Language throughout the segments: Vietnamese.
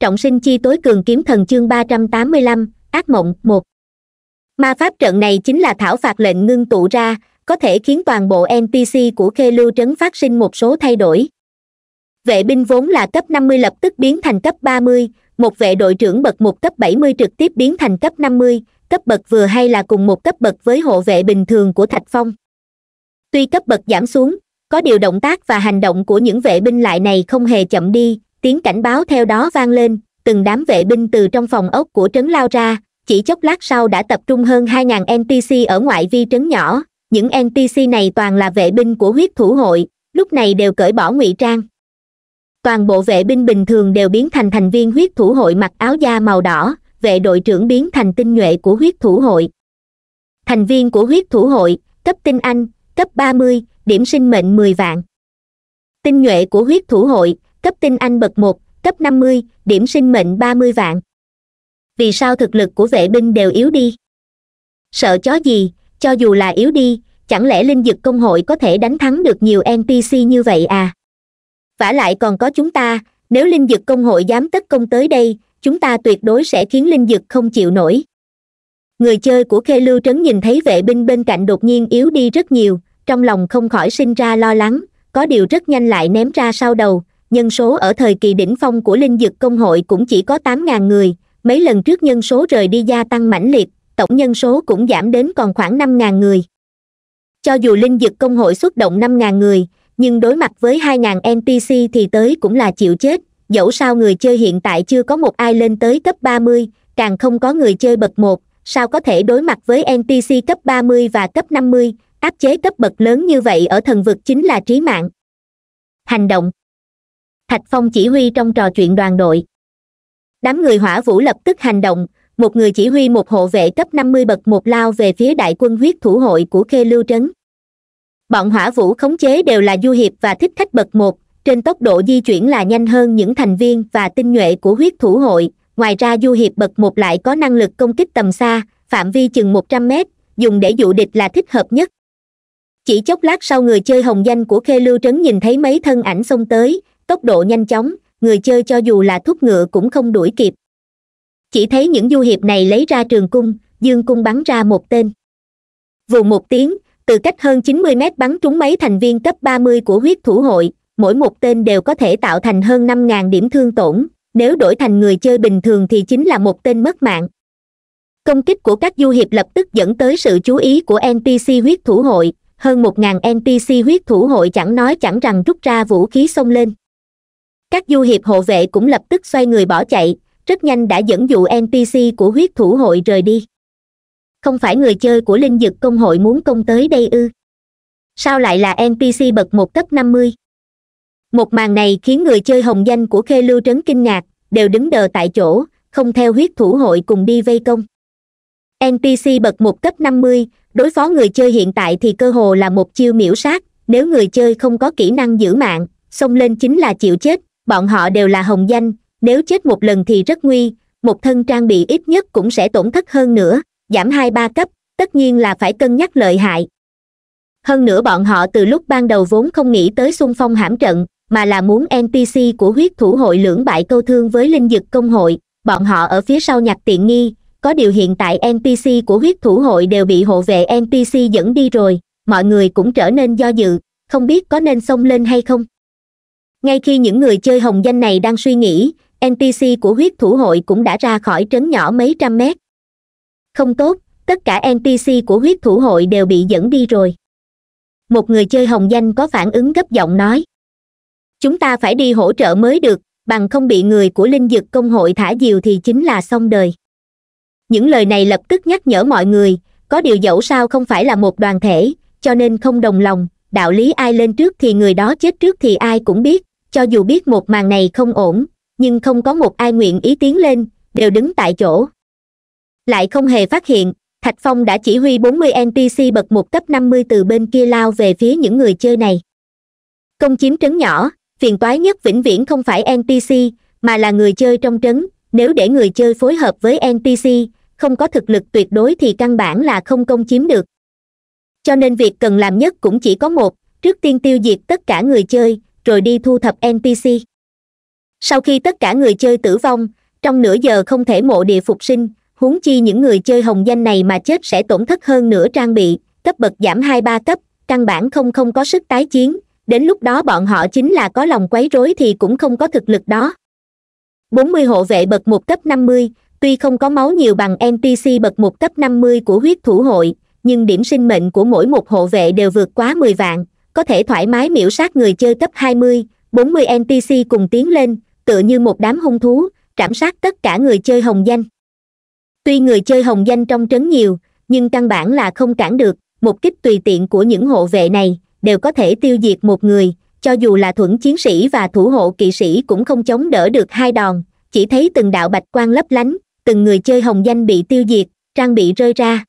trọng sinh chi tối cường kiếm thần chương ba trăm tám mươi lăm ác mộng một ma pháp trận này chính là thảo phạt lệnh ngưng tụ ra có thể khiến toàn bộ npc của khê lưu trấn phát sinh một số thay đổi vệ binh vốn là cấp năm mươi lập tức biến thành cấp ba mươi một vệ đội trưởng bậc một cấp bảy mươi trực tiếp biến thành cấp năm mươi cấp bậc vừa hay là cùng một cấp bậc với hộ vệ bình thường của thạch phong tuy cấp bậc giảm xuống có điều động tác và hành động của những vệ binh lại này không hề chậm đi tiếng cảnh báo theo đó vang lên từng đám vệ binh từ trong phòng ốc của trấn lao ra chỉ chốc lát sau đã tập trung hơn 2.000 ntc ở ngoại vi trấn nhỏ những ntc này toàn là vệ binh của huyết thủ hội lúc này đều cởi bỏ ngụy trang toàn bộ vệ binh bình thường đều biến thành thành viên huyết thủ hội mặc áo da màu đỏ vệ đội trưởng biến thành tinh nhuệ của huyết thủ hội thành viên của huyết thủ hội cấp tinh anh cấp 30, điểm sinh mệnh 10 vạn tinh nhuệ của huyết thủ hội cấp tinh anh bậc một cấp năm mươi điểm sinh mệnh ba mươi vạn vì sao thực lực của vệ binh đều yếu đi sợ chó gì cho dù là yếu đi chẳng lẽ linh dực công hội có thể đánh thắng được nhiều npc như vậy à vả lại còn có chúng ta nếu linh dực công hội dám tất công tới đây chúng ta tuyệt đối sẽ khiến linh dực không chịu nổi người chơi của khê lưu trấn nhìn thấy vệ binh bên cạnh đột nhiên yếu đi rất nhiều trong lòng không khỏi sinh ra lo lắng có điều rất nhanh lại ném ra sau đầu nhân số ở thời kỳ đỉnh phong của linh dực công hội cũng chỉ có 8.000 người mấy lần trước nhân số rời đi gia tăng mãnh liệt tổng nhân số cũng giảm đến còn khoảng 5.000 người cho dù linh dực công hội xuất động 5.000 người nhưng đối mặt với 2.000 npc thì tới cũng là chịu chết dẫu sao người chơi hiện tại chưa có một ai lên tới cấp 30, càng không có người chơi bậc 1, sao có thể đối mặt với NPC cấp 30 và cấp 50, áp chế cấp bậc lớn như vậy ở thần vực chính là trí mạng. Hành động thạch phong chỉ huy trong trò chuyện đoàn đội đám người hỏa vũ lập tức hành động một người chỉ huy một hộ vệ cấp năm mươi bậc một lao về phía đại quân huyết thủ hội của khê lưu trấn bọn hỏa vũ khống chế đều là du hiệp và thích khách bậc một trên tốc độ di chuyển là nhanh hơn những thành viên và tinh nhuệ của huyết thủ hội ngoài ra du hiệp bậc một lại có năng lực công kích tầm xa phạm vi chừng một trăm mét dùng để dụ địch là thích hợp nhất chỉ chốc lát sau người chơi hồng danh của khê lưu trấn nhìn thấy mấy thân ảnh xông tới tốc độ nhanh chóng người chơi cho dù là thúc ngựa cũng không đuổi kịp chỉ thấy những du hiệp này lấy ra trường cung dương cung bắn ra một tên vùng một tiếng từ cách hơn chín mươi mét bắn trúng mấy thành viên cấp ba mươi của huyết thủ hội mỗi một tên đều có thể tạo thành hơn năm ngàn điểm thương tổn nếu đổi thành người chơi bình thường thì chính là một tên mất mạng công kích của các du hiệp lập tức dẫn tới sự chú ý của npc huyết thủ hội hơn một ngàn npc huyết thủ hội chẳng nói chẳng rằng rút ra vũ khí xông lên các du hiệp hộ vệ cũng lập tức xoay người bỏ chạy rất nhanh đã dẫn dụ npc của huyết thủ hội rời đi không phải người chơi của linh dực công hội muốn công tới đây ư sao lại là npc bậc một cấp năm mươi một màn này khiến người chơi hồng danh của khê lưu trấn kinh ngạc đều đứng đờ tại chỗ không theo huyết thủ hội cùng đi vây công npc bậc một cấp năm mươi đối phó người chơi hiện tại thì cơ hồ là một chiêu miễu sát nếu người chơi không có kỹ năng giữ mạng xông lên chính là chịu chết bọn họ đều là hồng danh nếu chết một lần thì rất nguy một thân trang bị ít nhất cũng sẽ tổn thất hơn nữa giảm hai ba cấp tất nhiên là phải cân nhắc lợi hại hơn nữa bọn họ từ lúc ban đầu vốn không nghĩ tới xung phong hãm trận mà là muốn npc của huyết thủ hội lưỡng bại câu thương với linh dực công hội bọn họ ở phía sau nhặt tiện nghi có điều hiện tại npc của huyết thủ hội đều bị hộ vệ npc dẫn đi rồi mọi người cũng trở nên do dự không biết có nên xông lên hay không ngay khi những người chơi hồng danh này đang suy nghĩ npc của huyết thủ hội cũng đã ra khỏi trấn nhỏ mấy trăm mét không tốt tất cả npc của huyết thủ hội đều bị dẫn đi rồi một người chơi hồng danh có phản ứng gấp giọng nói chúng ta phải đi hỗ trợ mới được bằng không bị người của linh dực công hội thả diều thì chính là xong đời những lời này lập tức nhắc nhở mọi người có điều dẫu sao không phải là một đoàn thể cho nên không đồng lòng đạo lý ai lên trước thì người đó chết trước thì ai cũng biết cho dù biết một màn này không ổn nhưng không có một ai nguyện ý tiến lên đều đứng tại chỗ lại không hề phát hiện thạch phong đã chỉ huy bốn mươi npc bậc một cấp năm mươi từ bên kia lao về phía những người chơi này công chiếm trấn nhỏ phiền toái nhất vĩnh viễn không phải npc mà là người chơi trong trấn nếu để người chơi phối hợp với npc không có thực lực tuyệt đối thì căn bản là không công chiếm được cho nên việc cần làm nhất cũng chỉ có một trước tiên tiêu diệt tất cả người chơi rồi đi thu thập npc sau khi tất cả người chơi tử vong trong nửa giờ không thể mộ địa phục sinh huống chi những người chơi hồng danh này mà chết sẽ tổn thất hơn nửa trang bị cấp bậc giảm hai ba cấp căn bản không không có sức tái chiến đến lúc đó bọn họ chính là có lòng quấy rối thì cũng không có thực lực đó bốn mươi hộ vệ bậc một cấp năm mươi tuy không có máu nhiều bằng npc bậc một cấp năm mươi của huyết thủ hội nhưng điểm sinh mệnh của mỗi một hộ vệ đều vượt quá mười vạn có thể thoải mái miễu sát người chơi cấp 20, 40 NPC cùng tiến lên, tựa như một đám hung thú, trảm sát tất cả người chơi hồng danh. Tuy người chơi hồng danh trong trấn nhiều, nhưng căn bản là không cản được, một kích tùy tiện của những hộ vệ này đều có thể tiêu diệt một người, cho dù là thuẫn chiến sĩ và thủ hộ kỵ sĩ cũng không chống đỡ được hai đòn, chỉ thấy từng đạo bạch quang lấp lánh, từng người chơi hồng danh bị tiêu diệt, trang bị rơi ra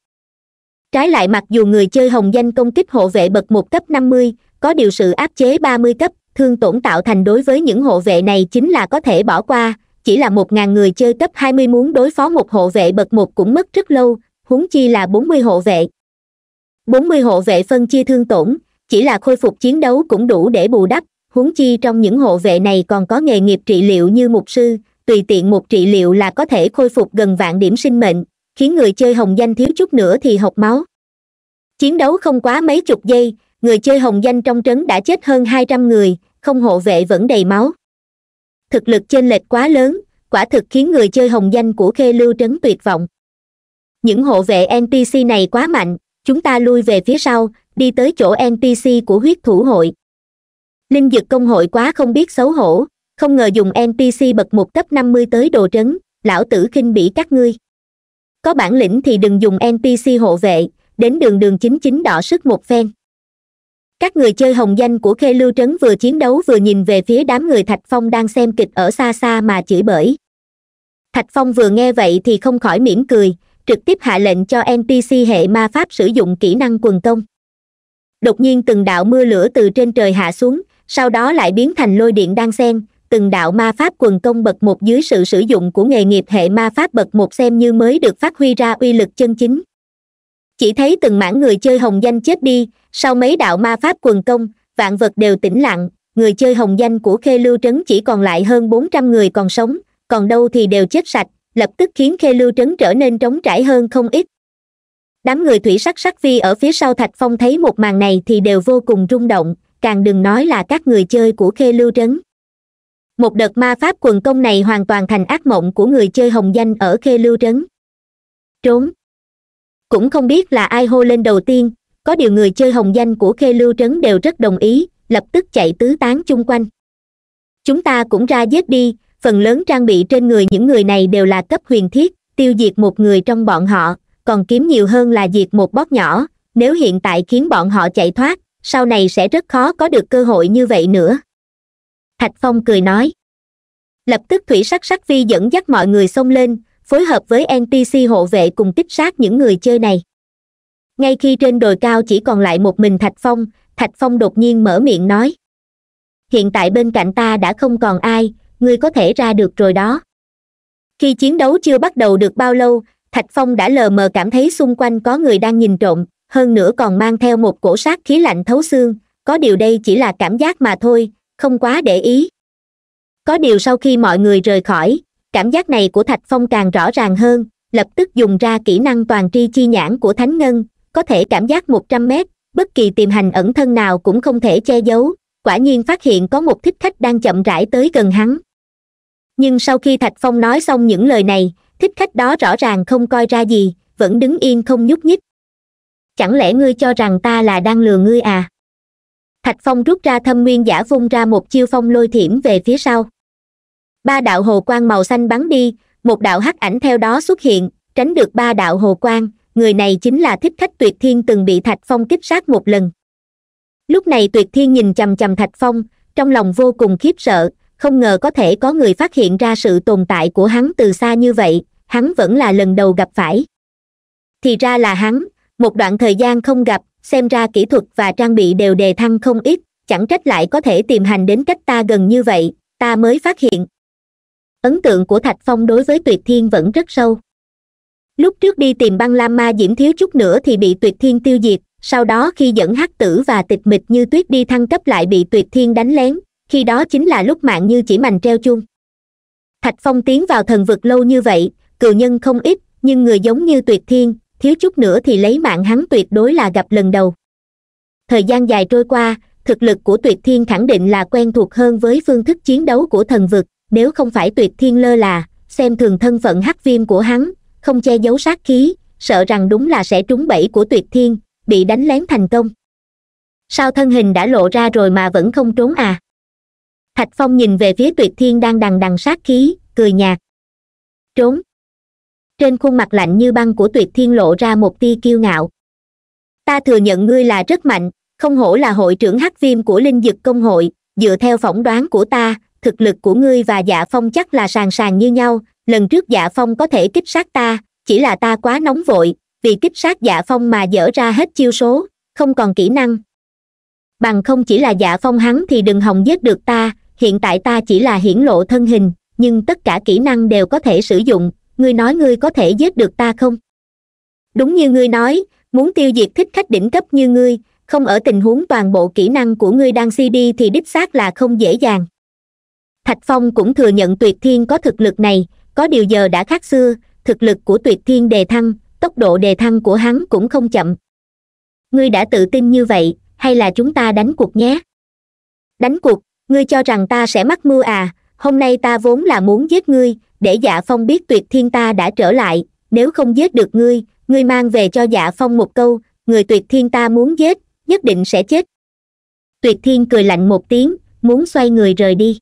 trái lại mặc dù người chơi hồng danh công kích hộ vệ bậc một cấp năm mươi có điều sự áp chế ba mươi cấp thương tổn tạo thành đối với những hộ vệ này chính là có thể bỏ qua chỉ là một ngàn người chơi cấp hai mươi muốn đối phó một hộ vệ bậc một cũng mất rất lâu huống chi là bốn mươi hộ vệ bốn mươi hộ vệ phân chia thương tổn chỉ là khôi phục chiến đấu cũng đủ để bù đắp huống chi trong những hộ vệ này còn có nghề nghiệp trị liệu như mục sư tùy tiện một trị liệu là có thể khôi phục gần vạn điểm sinh mệnh khiến người chơi hồng danh thiếu chút nữa thì hộc máu chiến đấu không quá mấy chục giây người chơi hồng danh trong trấn đã chết hơn hai trăm người không hộ vệ vẫn đầy máu thực lực chênh lệch quá lớn quả thực khiến người chơi hồng danh của khê lưu trấn tuyệt vọng những hộ vệ npc này quá mạnh chúng ta lui về phía sau đi tới chỗ npc của huyết thủ hội linh dực công hội quá không biết xấu hổ không ngờ dùng npc bậc một cấp năm mươi tới đồ trấn lão tử khinh bỉ các ngươi có bản lĩnh thì đừng dùng npc hộ vệ đến đường đường chính chính đỏ sức một phen các người chơi hồng danh của khê lưu trấn vừa chiến đấu vừa nhìn về phía đám người thạch phong đang xem kịch ở xa xa mà chửi bởi thạch phong vừa nghe vậy thì không khỏi mỉm cười trực tiếp hạ lệnh cho npc hệ ma pháp sử dụng kỹ năng quần công đột nhiên từng đạo mưa lửa từ trên trời hạ xuống sau đó lại biến thành lôi điện đang xen từng đạo ma pháp quần công bậc một dưới sự sử dụng của nghề nghiệp hệ ma pháp bậc một xem như mới được phát huy ra uy lực chân chính chỉ thấy từng mảng người chơi hồng danh chết đi sau mấy đạo ma pháp quần công vạn vật đều tĩnh lặng người chơi hồng danh của khê lưu trấn chỉ còn lại hơn bốn trăm người còn sống còn đâu thì đều chết sạch lập tức khiến khê lưu trấn trở nên trống trải hơn không ít đám người thủy sắc sắc vi ở phía sau thạch phong thấy một màn này thì đều vô cùng rung động càng đừng nói là các người chơi của khê lưu trấn một đợt ma pháp quần công này hoàn toàn thành ác mộng của người chơi hồng danh ở khê lưu trấn trốn cũng không biết là ai hô lên đầu tiên có điều người chơi hồng danh của khê lưu trấn đều rất đồng ý lập tức chạy tứ tán chung quanh chúng ta cũng ra giết đi phần lớn trang bị trên người những người này đều là cấp huyền thiết tiêu diệt một người trong bọn họ còn kiếm nhiều hơn là diệt một bót nhỏ nếu hiện tại khiến bọn họ chạy thoát sau này sẽ rất khó có được cơ hội như vậy nữa thạch phong cười nói lập tức thủy sắc sắc phi dẫn dắt mọi người xông lên phối hợp với ntc hộ vệ cùng kích sát những người chơi này ngay khi trên đồi cao chỉ còn lại một mình thạch phong thạch phong đột nhiên mở miệng nói hiện tại bên cạnh ta đã không còn ai ngươi có thể ra được rồi đó khi chiến đấu chưa bắt đầu được bao lâu thạch phong đã lờ mờ cảm thấy xung quanh có người đang nhìn trộm hơn nữa còn mang theo một cổ sát khí lạnh thấu xương có điều đây chỉ là cảm giác mà thôi không quá để ý có điều sau khi mọi người rời khỏi cảm giác này của thạch phong càng rõ ràng hơn lập tức dùng ra kỹ năng toàn tri chi nhãn của thánh ngân có thể cảm giác một trăm mét bất kỳ tiềm hành ẩn thân nào cũng không thể che giấu quả nhiên phát hiện có một thích khách đang chậm rãi tới gần hắn nhưng sau khi thạch phong nói xong những lời này thích khách đó rõ ràng không coi ra gì vẫn đứng yên không nhúc nhích chẳng lẽ ngươi cho rằng ta là đang lừa ngươi à thạch phong rút ra thâm nguyên giả vung ra một chiêu phong lôi thiểm về phía sau ba đạo hồ quang màu xanh bắn đi một đạo hắc ảnh theo đó xuất hiện tránh được ba đạo hồ quang người này chính là thích khách tuyệt thiên từng bị thạch phong kích sát một lần lúc này tuyệt thiên nhìn chầm chầm thạch phong trong lòng vô cùng khiếp sợ không ngờ có thể có người phát hiện ra sự tồn tại của hắn từ xa như vậy hắn vẫn là lần đầu gặp phải thì ra là hắn một đoạn thời gian không gặp xem ra kỹ thuật và trang bị đều đề thăng không ít chẳng trách lại có thể tìm hành đến cách ta gần như vậy ta mới phát hiện ấn tượng của thạch phong đối với tuyệt thiên vẫn rất sâu lúc trước đi tìm băng lam ma diễm thiếu chút nữa thì bị tuyệt thiên tiêu diệt sau đó khi dẫn hắc tử và tịch mịch như tuyết đi thăng cấp lại bị tuyệt thiên đánh lén khi đó chính là lúc mạng như chỉ mành treo chung. thạch phong tiến vào thần vực lâu như vậy cựu nhân không ít nhưng người giống như tuyệt thiên thiếu chút nữa thì lấy mạng hắn tuyệt đối là gặp lần đầu thời gian dài trôi qua thực lực của tuyệt thiên khẳng định là quen thuộc hơn với phương thức chiến đấu của thần vực nếu không phải tuyệt thiên lơ là xem thường thân phận hắc viêm của hắn không che giấu sát khí sợ rằng đúng là sẽ trúng bẫy của tuyệt thiên bị đánh lén thành công sao thân hình đã lộ ra rồi mà vẫn không trốn à thạch phong nhìn về phía tuyệt thiên đang đằng đằng sát khí cười nhạt trốn trên khuôn mặt lạnh như băng của tuyệt thiên lộ ra một tia kiêu ngạo ta thừa nhận ngươi là rất mạnh không hổ là hội trưởng hắc viêm của linh dực công hội dựa theo phỏng đoán của ta thực lực của ngươi và dạ phong chắc là sàn sàn như nhau lần trước dạ phong có thể kích sát ta chỉ là ta quá nóng vội vì kích sát dạ phong mà dở ra hết chiêu số không còn kỹ năng bằng không chỉ là dạ phong hắn thì đừng hòng giết được ta hiện tại ta chỉ là hiển lộ thân hình nhưng tất cả kỹ năng đều có thể sử dụng ngươi nói ngươi có thể giết được ta không đúng như ngươi nói muốn tiêu diệt thích khách đỉnh cấp như ngươi không ở tình huống toàn bộ kỹ năng của ngươi đang cd thì đích xác là không dễ dàng thạch phong cũng thừa nhận tuyệt thiên có thực lực này có điều giờ đã khác xưa thực lực của tuyệt thiên đề thăng tốc độ đề thăng của hắn cũng không chậm ngươi đã tự tin như vậy hay là chúng ta đánh cuộc nhé đánh cuộc ngươi cho rằng ta sẽ mắc mưa à hôm nay ta vốn là muốn giết ngươi để dạ phong biết tuyệt thiên ta đã trở lại nếu không giết được ngươi ngươi mang về cho dạ phong một câu người tuyệt thiên ta muốn giết nhất định sẽ chết tuyệt thiên cười lạnh một tiếng muốn xoay người rời đi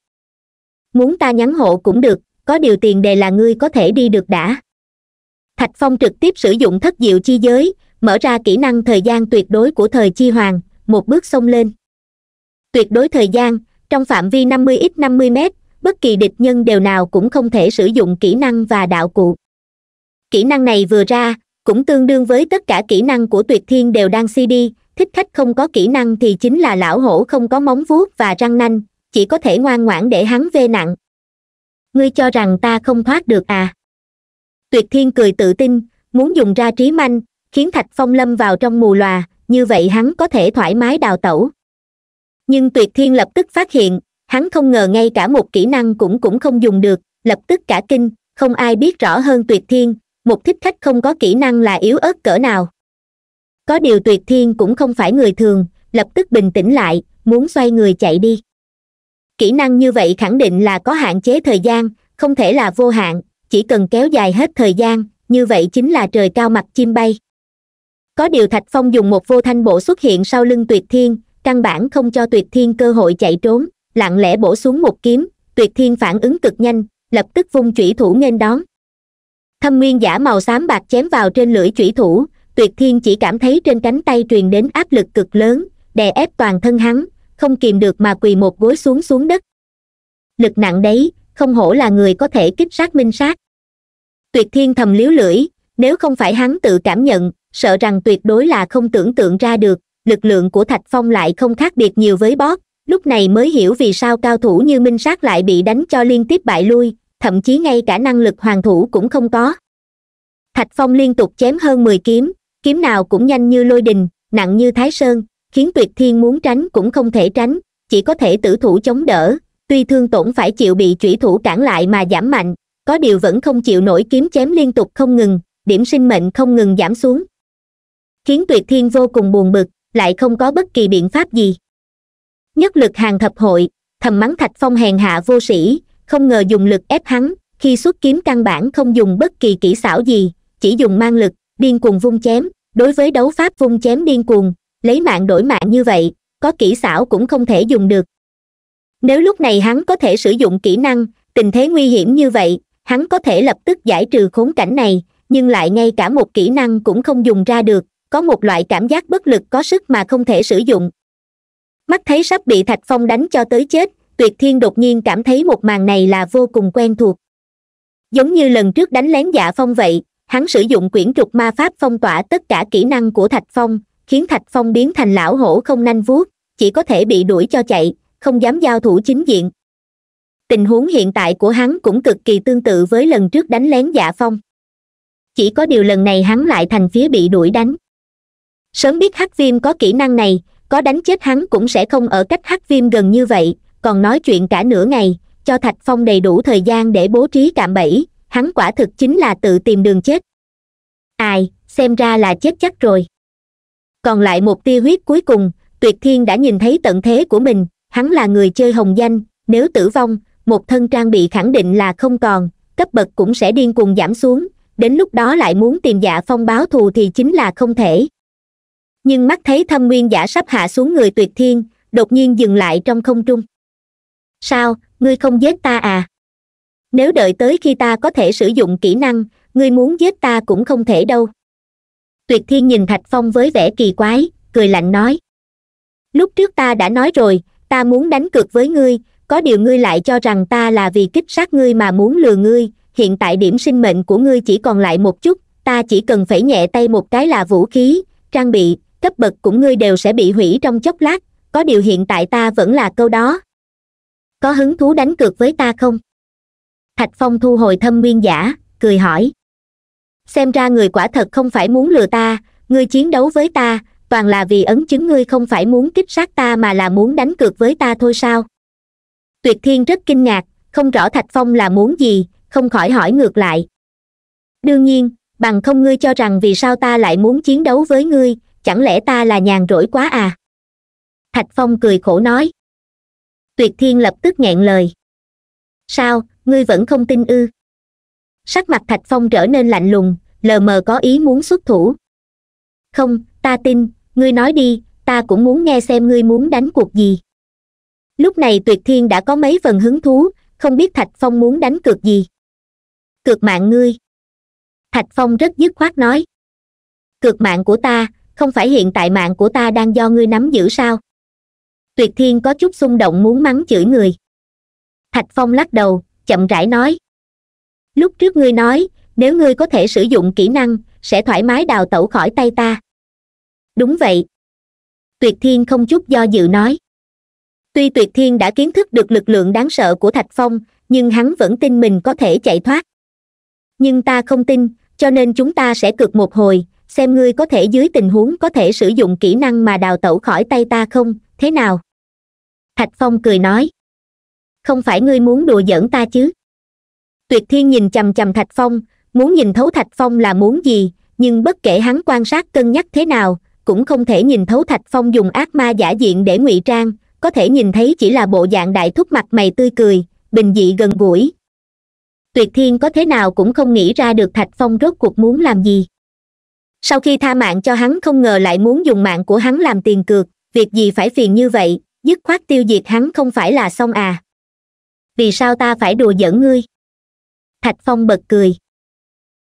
muốn ta nhắn hộ cũng được có điều tiền đề là ngươi có thể đi được đã thạch phong trực tiếp sử dụng thất diệu chi giới mở ra kỹ năng thời gian tuyệt đối của thời chi hoàng một bước xông lên tuyệt đối thời gian trong phạm vi năm mươi x năm mươi m bất kỳ địch nhân đều nào cũng không thể sử dụng kỹ năng và đạo cụ kỹ năng này vừa ra cũng tương đương với tất cả kỹ năng của tuyệt thiên đều đang cd thích khách không có kỹ năng thì chính là lão hổ không có móng vuốt và răng nanh chỉ có thể ngoan ngoãn để hắn vê nặng ngươi cho rằng ta không thoát được à tuyệt thiên cười tự tin muốn dùng ra trí manh khiến thạch phong lâm vào trong mù lòa như vậy hắn có thể thoải mái đào tẩu nhưng tuyệt thiên lập tức phát hiện hắn không ngờ ngay cả một kỹ năng cũng cũng không dùng được lập tức cả kinh không ai biết rõ hơn tuyệt thiên một thích khách không có kỹ năng là yếu ớt cỡ nào có điều tuyệt thiên cũng không phải người thường lập tức bình tĩnh lại muốn xoay người chạy đi kỹ năng như vậy khẳng định là có hạn chế thời gian không thể là vô hạn chỉ cần kéo dài hết thời gian như vậy chính là trời cao mặt chim bay có điều thạch phong dùng một vô thanh bộ xuất hiện sau lưng tuyệt thiên căn bản không cho tuyệt thiên cơ hội chạy trốn lặng lẽ bổ xuống một kiếm tuyệt thiên phản ứng cực nhanh lập tức vung chủy thủ nghênh đón thâm nguyên giả màu xám bạc chém vào trên lưỡi chủy thủ tuyệt thiên chỉ cảm thấy trên cánh tay truyền đến áp lực cực lớn đè ép toàn thân hắn không kìm được mà quỳ một gối xuống xuống đất lực nặng đấy không hổ là người có thể kích sát minh sát tuyệt thiên thầm liếu lưỡi nếu không phải hắn tự cảm nhận sợ rằng tuyệt đối là không tưởng tượng ra được lực lượng của thạch phong lại không khác biệt nhiều với bóp lúc này mới hiểu vì sao cao thủ như minh sát lại bị đánh cho liên tiếp bại lui thậm chí ngay cả năng lực hoàng thủ cũng không có thạch phong liên tục chém hơn mười kiếm kiếm nào cũng nhanh như lôi đình nặng như thái sơn khiến tuyệt thiên muốn tránh cũng không thể tránh chỉ có thể tử thủ chống đỡ tuy thương tổn phải chịu bị chủy thủ cản lại mà giảm mạnh có điều vẫn không chịu nổi kiếm chém liên tục không ngừng điểm sinh mệnh không ngừng giảm xuống khiến tuyệt thiên vô cùng buồn bực lại không có bất kỳ biện pháp gì nhất lực hàng thập hội thầm mắng thạch phong hèn hạ vô sĩ không ngờ dùng lực ép hắn khi xuất kiếm căn bản không dùng bất kỳ kỹ xảo gì chỉ dùng mang lực điên cuồng vung chém đối với đấu pháp vung chém điên cuồng lấy mạng đổi mạng như vậy có kỹ xảo cũng không thể dùng được nếu lúc này hắn có thể sử dụng kỹ năng tình thế nguy hiểm như vậy hắn có thể lập tức giải trừ khốn cảnh này nhưng lại ngay cả một kỹ năng cũng không dùng ra được có một loại cảm giác bất lực có sức mà không thể sử dụng mắt thấy sắp bị thạch phong đánh cho tới chết tuyệt thiên đột nhiên cảm thấy một màn này là vô cùng quen thuộc giống như lần trước đánh lén dạ phong vậy hắn sử dụng quyển trục ma pháp phong tỏa tất cả kỹ năng của thạch phong khiến thạch phong biến thành lão hổ không nanh vuốt chỉ có thể bị đuổi cho chạy không dám giao thủ chính diện tình huống hiện tại của hắn cũng cực kỳ tương tự với lần trước đánh lén dạ phong chỉ có điều lần này hắn lại thành phía bị đuổi đánh sớm biết hắc viêm có kỹ năng này có đánh chết hắn cũng sẽ không ở cách hắc viêm gần như vậy còn nói chuyện cả nửa ngày cho thạch phong đầy đủ thời gian để bố trí cạm bẫy hắn quả thực chính là tự tìm đường chết ai xem ra là chết chắc rồi còn lại một tia huyết cuối cùng tuyệt thiên đã nhìn thấy tận thế của mình hắn là người chơi hồng danh nếu tử vong một thân trang bị khẳng định là không còn cấp bậc cũng sẽ điên cuồng giảm xuống đến lúc đó lại muốn tìm dạ phong báo thù thì chính là không thể nhưng mắt thấy thâm nguyên giả sắp hạ xuống người tuyệt thiên đột nhiên dừng lại trong không trung sao ngươi không giết ta à nếu đợi tới khi ta có thể sử dụng kỹ năng ngươi muốn giết ta cũng không thể đâu tuyệt thiên nhìn thạch phong với vẻ kỳ quái cười lạnh nói lúc trước ta đã nói rồi ta muốn đánh cược với ngươi có điều ngươi lại cho rằng ta là vì kích sát ngươi mà muốn lừa ngươi hiện tại điểm sinh mệnh của ngươi chỉ còn lại một chút ta chỉ cần phải nhẹ tay một cái là vũ khí trang bị cấp bậc của ngươi đều sẽ bị hủy trong chốc lát có điều hiện tại ta vẫn là câu đó có hứng thú đánh cược với ta không thạch phong thu hồi thâm nguyên giả cười hỏi xem ra người quả thật không phải muốn lừa ta ngươi chiến đấu với ta toàn là vì ấn chứng ngươi không phải muốn kích sát ta mà là muốn đánh cược với ta thôi sao tuyệt thiên rất kinh ngạc không rõ thạch phong là muốn gì không khỏi hỏi ngược lại đương nhiên bằng không ngươi cho rằng vì sao ta lại muốn chiến đấu với ngươi chẳng lẽ ta là nhàn rỗi quá à thạch phong cười khổ nói tuyệt thiên lập tức nghẹn lời sao ngươi vẫn không tin ư sắc mặt thạch phong trở nên lạnh lùng lờ mờ có ý muốn xuất thủ không ta tin ngươi nói đi ta cũng muốn nghe xem ngươi muốn đánh cuộc gì lúc này tuyệt thiên đã có mấy phần hứng thú không biết thạch phong muốn đánh cược gì cược mạng ngươi thạch phong rất dứt khoát nói cược mạng của ta không phải hiện tại mạng của ta đang do ngươi nắm giữ sao tuyệt thiên có chút xung động muốn mắng chửi người thạch phong lắc đầu chậm rãi nói lúc trước ngươi nói nếu ngươi có thể sử dụng kỹ năng sẽ thoải mái đào tẩu khỏi tay ta đúng vậy tuyệt thiên không chút do dự nói tuy tuyệt thiên đã kiến thức được lực lượng đáng sợ của thạch phong nhưng hắn vẫn tin mình có thể chạy thoát nhưng ta không tin cho nên chúng ta sẽ cược một hồi xem ngươi có thể dưới tình huống có thể sử dụng kỹ năng mà đào tẩu khỏi tay ta không thế nào thạch phong cười nói không phải ngươi muốn đùa giỡn ta chứ tuyệt thiên nhìn chằm chằm thạch phong muốn nhìn thấu thạch phong là muốn gì nhưng bất kể hắn quan sát cân nhắc thế nào cũng không thể nhìn thấu thạch phong dùng ác ma giả diện để ngụy trang có thể nhìn thấy chỉ là bộ dạng đại thúc mặt mày tươi cười bình dị gần gũi tuyệt thiên có thế nào cũng không nghĩ ra được thạch phong rốt cuộc muốn làm gì sau khi tha mạng cho hắn không ngờ lại muốn dùng mạng của hắn làm tiền cược việc gì phải phiền như vậy dứt khoát tiêu diệt hắn không phải là xong à vì sao ta phải đùa giỡn ngươi thạch phong bật cười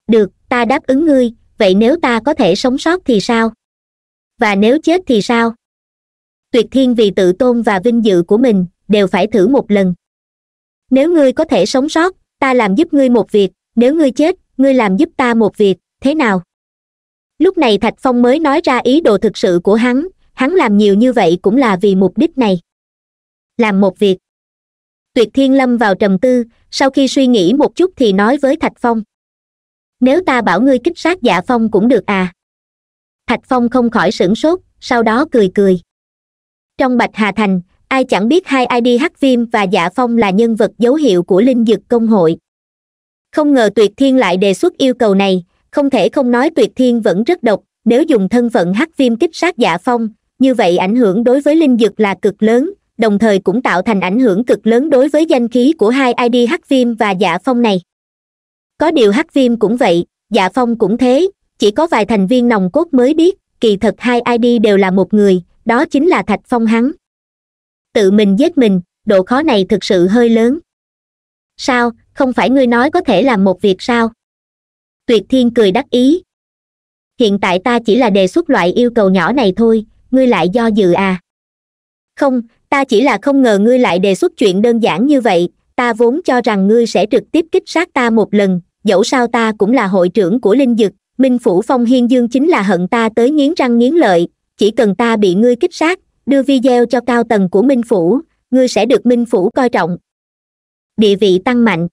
được ta đáp ứng ngươi vậy nếu ta có thể sống sót thì sao và nếu chết thì sao tuyệt thiên vì tự tôn và vinh dự của mình đều phải thử một lần nếu ngươi có thể sống sót ta làm giúp ngươi một việc nếu ngươi chết ngươi làm giúp ta một việc thế nào lúc này thạch phong mới nói ra ý đồ thực sự của hắn hắn làm nhiều như vậy cũng là vì mục đích này làm một việc tuyệt thiên lâm vào trầm tư sau khi suy nghĩ một chút thì nói với thạch phong nếu ta bảo ngươi kích sát dạ phong cũng được à thạch phong không khỏi sửng sốt sau đó cười cười trong bạch hà thành ai chẳng biết hai id hắc viêm và dạ phong là nhân vật dấu hiệu của linh dực công hội không ngờ tuyệt thiên lại đề xuất yêu cầu này không thể không nói tuyệt thiên vẫn rất độc nếu dùng thân phận hắc viêm kích sát dạ phong như vậy ảnh hưởng đối với linh dực là cực lớn đồng thời cũng tạo thành ảnh hưởng cực lớn đối với danh khí của hai id hắc viêm và dạ phong này có điều hắc viêm cũng vậy dạ phong cũng thế chỉ có vài thành viên nòng cốt mới biết kỳ thật hai id đều là một người đó chính là thạch phong hắn tự mình giết mình độ khó này thực sự hơi lớn sao không phải ngươi nói có thể làm một việc sao tuyệt thiên cười đắc ý hiện tại ta chỉ là đề xuất loại yêu cầu nhỏ này thôi ngươi lại do dự à không ta chỉ là không ngờ ngươi lại đề xuất chuyện đơn giản như vậy ta vốn cho rằng ngươi sẽ trực tiếp kích sát ta một lần dẫu sao ta cũng là hội trưởng của linh dực minh phủ phong hiên dương chính là hận ta tới nghiến răng nghiến lợi chỉ cần ta bị ngươi kích sát đưa video cho cao tầng của minh phủ ngươi sẽ được minh phủ coi trọng địa vị tăng mạnh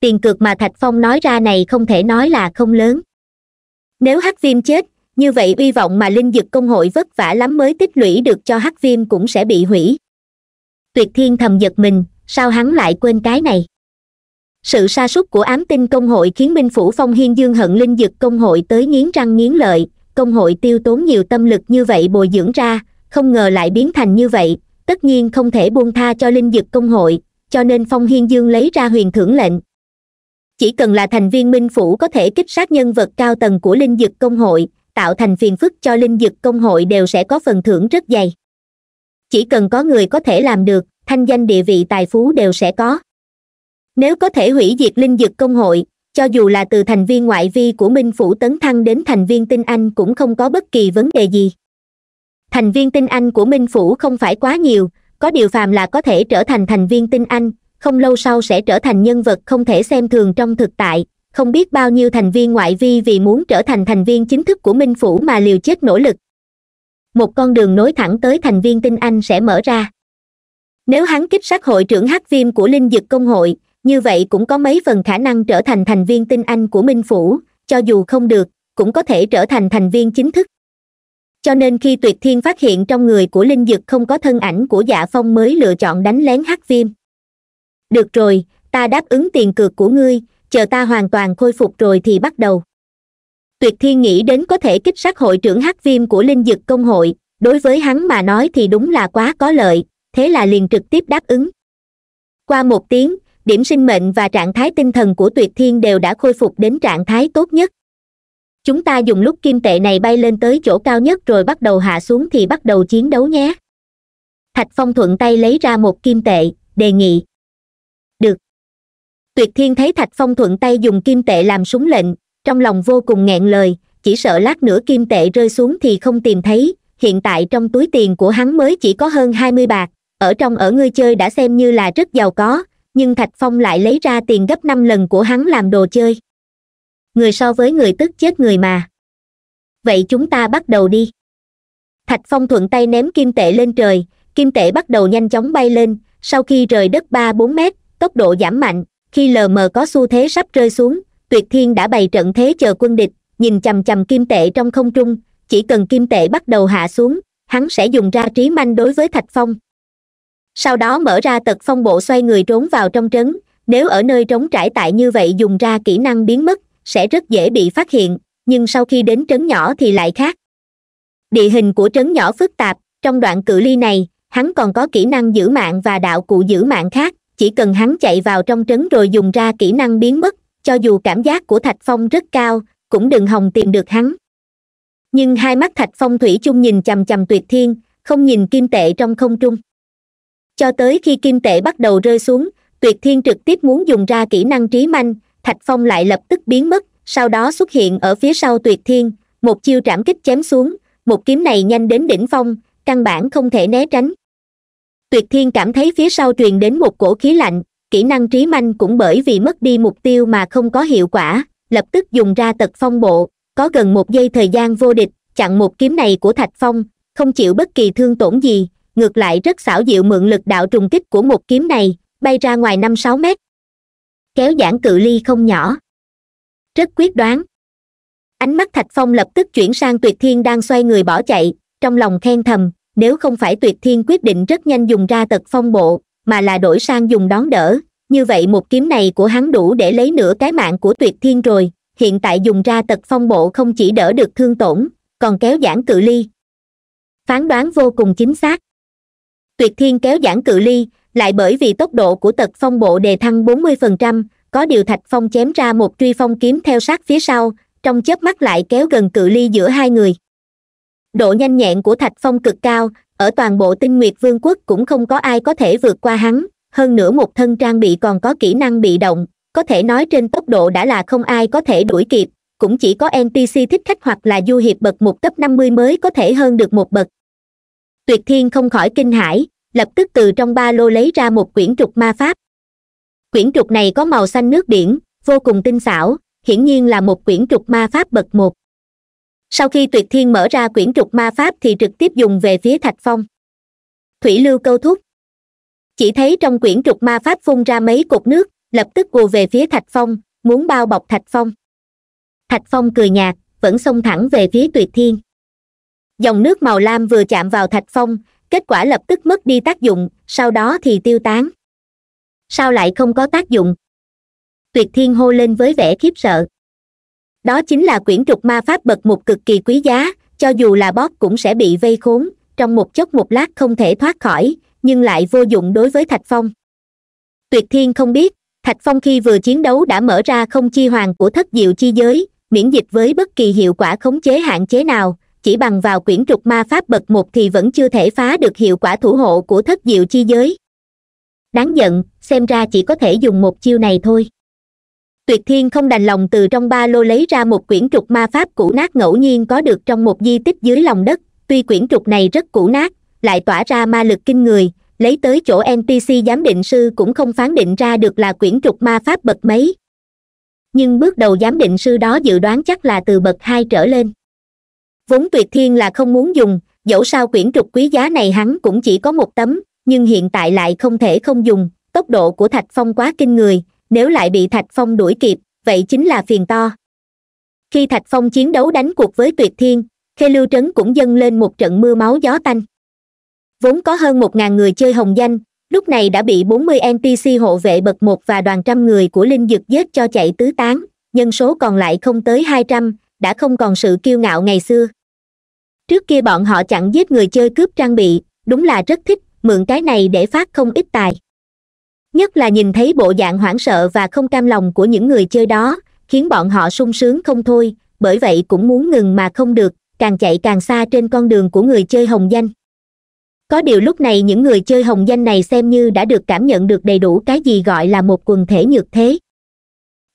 tiền cược mà thạch phong nói ra này không thể nói là không lớn nếu hắc viêm chết như vậy uy vọng mà linh dực công hội vất vả lắm mới tích lũy được cho hắc viêm cũng sẽ bị hủy tuyệt thiên thầm giật mình sao hắn lại quên cái này sự sa sút của ám tinh công hội khiến minh phủ phong hiên dương hận linh dực công hội tới nghiến răng nghiến lợi công hội tiêu tốn nhiều tâm lực như vậy bồi dưỡng ra không ngờ lại biến thành như vậy tất nhiên không thể buông tha cho linh dực công hội cho nên phong hiên dương lấy ra huyền thưởng lệnh chỉ cần là thành viên minh phủ có thể kích sát nhân vật cao tầng của linh dực công hội tạo thành phiền phức cho linh dực công hội đều sẽ có phần thưởng rất dày chỉ cần có người có thể làm được thanh danh địa vị tài phú đều sẽ có nếu có thể hủy diệt linh dực công hội cho dù là từ thành viên ngoại vi của minh phủ tấn thăng đến thành viên tinh anh cũng không có bất kỳ vấn đề gì thành viên tinh anh của minh phủ không phải quá nhiều có điều phàm là có thể trở thành thành viên tinh anh không lâu sau sẽ trở thành nhân vật không thể xem thường trong thực tại không biết bao nhiêu thành viên ngoại vi vì muốn trở thành thành viên chính thức của minh phủ mà liều chết nỗ lực một con đường nối thẳng tới thành viên tinh anh sẽ mở ra nếu hắn kích sát hội trưởng hắc viêm của linh dực công hội như vậy cũng có mấy phần khả năng trở thành thành viên tinh anh của minh phủ cho dù không được cũng có thể trở thành thành viên chính thức cho nên khi tuyệt thiên phát hiện trong người của linh dực không có thân ảnh của dạ phong mới lựa chọn đánh lén hắc viêm được rồi ta đáp ứng tiền cược của ngươi chờ ta hoàn toàn khôi phục rồi thì bắt đầu tuyệt thiên nghĩ đến có thể kích sát hội trưởng hắc viêm của linh dực công hội đối với hắn mà nói thì đúng là quá có lợi thế là liền trực tiếp đáp ứng qua một tiếng điểm sinh mệnh và trạng thái tinh thần của tuyệt thiên đều đã khôi phục đến trạng thái tốt nhất chúng ta dùng lúc kim tệ này bay lên tới chỗ cao nhất rồi bắt đầu hạ xuống thì bắt đầu chiến đấu nhé thạch phong thuận tay lấy ra một kim tệ đề nghị tuyệt thiên thấy thạch phong thuận tay dùng kim tệ làm súng lệnh trong lòng vô cùng nghẹn lời chỉ sợ lát nữa kim tệ rơi xuống thì không tìm thấy hiện tại trong túi tiền của hắn mới chỉ có hơn hai mươi bạc ở trong ở ngươi chơi đã xem như là rất giàu có nhưng thạch phong lại lấy ra tiền gấp năm lần của hắn làm đồ chơi người so với người tức chết người mà vậy chúng ta bắt đầu đi thạch phong thuận tay ném kim tệ lên trời kim tệ bắt đầu nhanh chóng bay lên sau khi rời đất ba bốn mét tốc độ giảm mạnh khi lờ mờ có xu thế sắp rơi xuống tuyệt thiên đã bày trận thế chờ quân địch nhìn chằm chằm kim tệ trong không trung chỉ cần kim tệ bắt đầu hạ xuống hắn sẽ dùng ra trí manh đối với thạch phong sau đó mở ra tật phong bộ xoay người trốn vào trong trấn nếu ở nơi trống trải tại như vậy dùng ra kỹ năng biến mất sẽ rất dễ bị phát hiện nhưng sau khi đến trấn nhỏ thì lại khác địa hình của trấn nhỏ phức tạp trong đoạn cự ly này hắn còn có kỹ năng giữ mạng và đạo cụ giữ mạng khác chỉ cần hắn chạy vào trong trấn rồi dùng ra kỹ năng biến mất cho dù cảm giác của thạch phong rất cao cũng đừng hòng tìm được hắn nhưng hai mắt thạch phong thủy chung nhìn chằm chằm tuyệt thiên không nhìn kim tệ trong không trung cho tới khi kim tệ bắt đầu rơi xuống tuyệt thiên trực tiếp muốn dùng ra kỹ năng trí manh thạch phong lại lập tức biến mất sau đó xuất hiện ở phía sau tuyệt thiên một chiêu trảm kích chém xuống một kiếm này nhanh đến đỉnh phong căn bản không thể né tránh tuyệt thiên cảm thấy phía sau truyền đến một cổ khí lạnh kỹ năng trí manh cũng bởi vì mất đi mục tiêu mà không có hiệu quả lập tức dùng ra tật phong bộ có gần một giây thời gian vô địch chặn một kiếm này của thạch phong không chịu bất kỳ thương tổn gì ngược lại rất xảo diệu mượn lực đạo trùng kích của một kiếm này bay ra ngoài năm sáu mét kéo giãn cự ly không nhỏ rất quyết đoán ánh mắt thạch phong lập tức chuyển sang tuyệt thiên đang xoay người bỏ chạy trong lòng khen thầm nếu không phải tuyệt thiên quyết định rất nhanh dùng ra tật phong bộ mà là đổi sang dùng đón đỡ như vậy một kiếm này của hắn đủ để lấy nửa cái mạng của tuyệt thiên rồi hiện tại dùng ra tật phong bộ không chỉ đỡ được thương tổn còn kéo giãn cự ly phán đoán vô cùng chính xác tuyệt thiên kéo giãn cự ly lại bởi vì tốc độ của tật phong bộ đề thăng 40%, có điều thạch phong chém ra một truy phong kiếm theo sát phía sau trong chớp mắt lại kéo gần cự ly giữa hai người độ nhanh nhẹn của thạch phong cực cao ở toàn bộ tinh nguyệt vương quốc cũng không có ai có thể vượt qua hắn hơn nữa một thân trang bị còn có kỹ năng bị động có thể nói trên tốc độ đã là không ai có thể đuổi kịp cũng chỉ có npc thích khách hoặc là du hiệp bậc một cấp năm mươi mới có thể hơn được một bậc tuyệt thiên không khỏi kinh hãi lập tức từ trong ba lô lấy ra một quyển trục ma pháp quyển trục này có màu xanh nước biển vô cùng tinh xảo hiển nhiên là một quyển trục ma pháp bậc một sau khi tuyệt thiên mở ra quyển trục ma pháp thì trực tiếp dùng về phía thạch phong thủy lưu câu thúc chỉ thấy trong quyển trục ma pháp phun ra mấy cột nước lập tức gồ về phía thạch phong muốn bao bọc thạch phong thạch phong cười nhạt vẫn xông thẳng về phía tuyệt thiên dòng nước màu lam vừa chạm vào thạch phong kết quả lập tức mất đi tác dụng sau đó thì tiêu tán sao lại không có tác dụng tuyệt thiên hô lên với vẻ khiếp sợ đó chính là quyển trục ma pháp bậc một cực kỳ quý giá cho dù là bóp cũng sẽ bị vây khốn trong một chốc một lát không thể thoát khỏi nhưng lại vô dụng đối với thạch phong tuyệt thiên không biết thạch phong khi vừa chiến đấu đã mở ra không chi hoàng của thất diệu chi giới miễn dịch với bất kỳ hiệu quả khống chế hạn chế nào chỉ bằng vào quyển trục ma pháp bậc một thì vẫn chưa thể phá được hiệu quả thủ hộ của thất diệu chi giới đáng giận xem ra chỉ có thể dùng một chiêu này thôi tuyệt thiên không đành lòng từ trong ba lô lấy ra một quyển trục ma pháp cũ nát ngẫu nhiên có được trong một di tích dưới lòng đất tuy quyển trục này rất cũ nát lại tỏa ra ma lực kinh người lấy tới chỗ ntc giám định sư cũng không phán định ra được là quyển trục ma pháp bậc mấy nhưng bước đầu giám định sư đó dự đoán chắc là từ bậc hai trở lên vốn tuyệt thiên là không muốn dùng dẫu sao quyển trục quý giá này hắn cũng chỉ có một tấm nhưng hiện tại lại không thể không dùng tốc độ của thạch phong quá kinh người nếu lại bị thạch phong đuổi kịp vậy chính là phiền to khi thạch phong chiến đấu đánh cuộc với tuyệt thiên khê lưu trấn cũng dâng lên một trận mưa máu gió tanh vốn có hơn một ngàn người chơi hồng danh lúc này đã bị bốn mươi ntc hộ vệ bậc một và đoàn trăm người của linh dực giết cho chạy tứ tán nhân số còn lại không tới hai trăm đã không còn sự kiêu ngạo ngày xưa trước kia bọn họ chẳng giết người chơi cướp trang bị đúng là rất thích mượn cái này để phát không ít tài nhất là nhìn thấy bộ dạng hoảng sợ và không cam lòng của những người chơi đó khiến bọn họ sung sướng không thôi bởi vậy cũng muốn ngừng mà không được càng chạy càng xa trên con đường của người chơi hồng danh có điều lúc này những người chơi hồng danh này xem như đã được cảm nhận được đầy đủ cái gì gọi là một quần thể nhược thế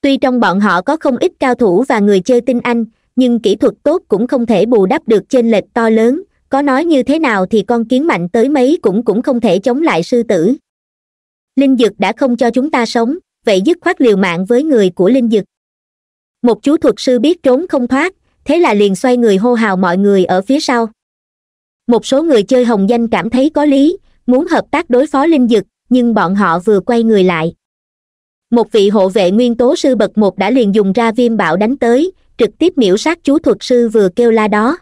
tuy trong bọn họ có không ít cao thủ và người chơi tinh anh nhưng kỹ thuật tốt cũng không thể bù đắp được trên lệch to lớn có nói như thế nào thì con kiến mạnh tới mấy cũng cũng không thể chống lại sư tử linh dực đã không cho chúng ta sống vậy dứt khoát liều mạng với người của linh dực một chú thuật sư biết trốn không thoát thế là liền xoay người hô hào mọi người ở phía sau một số người chơi hồng danh cảm thấy có lý muốn hợp tác đối phó linh dực nhưng bọn họ vừa quay người lại một vị hộ vệ nguyên tố sư bậc một đã liền dùng ra viêm bạo đánh tới trực tiếp miễu sát chú thuật sư vừa kêu la đó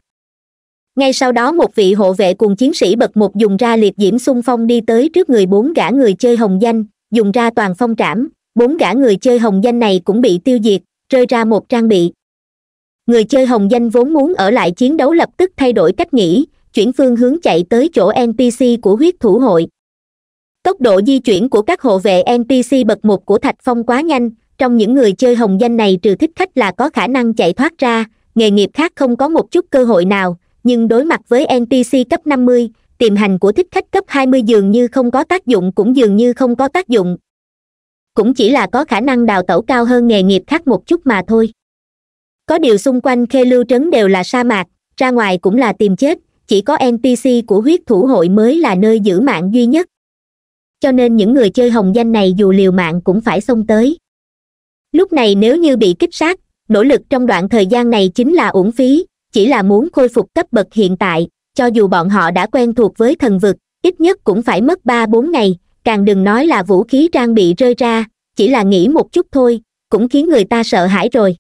ngay sau đó một vị hộ vệ cùng chiến sĩ bật một dùng ra liệt diễm xung phong đi tới trước người bốn gã người chơi hồng danh dùng ra toàn phong trảm bốn gã người chơi hồng danh này cũng bị tiêu diệt rơi ra một trang bị người chơi hồng danh vốn muốn ở lại chiến đấu lập tức thay đổi cách nghĩ chuyển phương hướng chạy tới chỗ npc của huyết thủ hội tốc độ di chuyển của các hộ vệ npc bậc một của thạch phong quá nhanh trong những người chơi hồng danh này trừ thích khách là có khả năng chạy thoát ra nghề nghiệp khác không có một chút cơ hội nào nhưng đối mặt với ntc cấp 50, tiềm hành của thích khách cấp 20 dường như không có tác dụng cũng dường như không có tác dụng cũng chỉ là có khả năng đào tẩu cao hơn nghề nghiệp khác một chút mà thôi có điều xung quanh khê lưu trấn đều là sa mạc ra ngoài cũng là tìm chết chỉ có ntc của huyết thủ hội mới là nơi giữ mạng duy nhất cho nên những người chơi hồng danh này dù liều mạng cũng phải xông tới lúc này nếu như bị kích sát nỗ lực trong đoạn thời gian này chính là uổng phí chỉ là muốn khôi phục cấp bậc hiện tại cho dù bọn họ đã quen thuộc với thần vực ít nhất cũng phải mất ba bốn ngày càng đừng nói là vũ khí trang bị rơi ra chỉ là nghĩ một chút thôi cũng khiến người ta sợ hãi rồi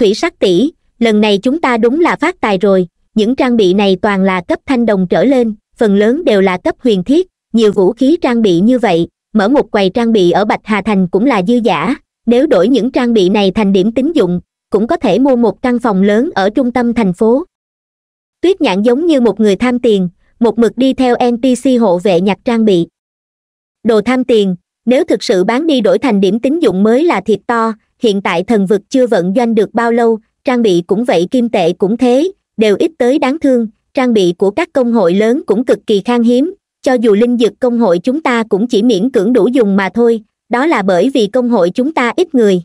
thủy sắc tỷ lần này chúng ta đúng là phát tài rồi những trang bị này toàn là cấp thanh đồng trở lên phần lớn đều là cấp huyền thiết nhiều vũ khí trang bị như vậy mở một quầy trang bị ở bạch hà thành cũng là dư giả nếu đổi những trang bị này thành điểm tín dụng cũng có thể mua một căn phòng lớn ở trung tâm thành phố tuyết nhãn giống như một người tham tiền một mực đi theo npc hộ vệ nhặt trang bị đồ tham tiền nếu thực sự bán đi đổi thành điểm tín dụng mới là thiệt to hiện tại thần vực chưa vận doanh được bao lâu trang bị cũng vậy kim tệ cũng thế đều ít tới đáng thương trang bị của các công hội lớn cũng cực kỳ khan hiếm cho dù linh dực công hội chúng ta cũng chỉ miễn cưỡng đủ dùng mà thôi đó là bởi vì công hội chúng ta ít người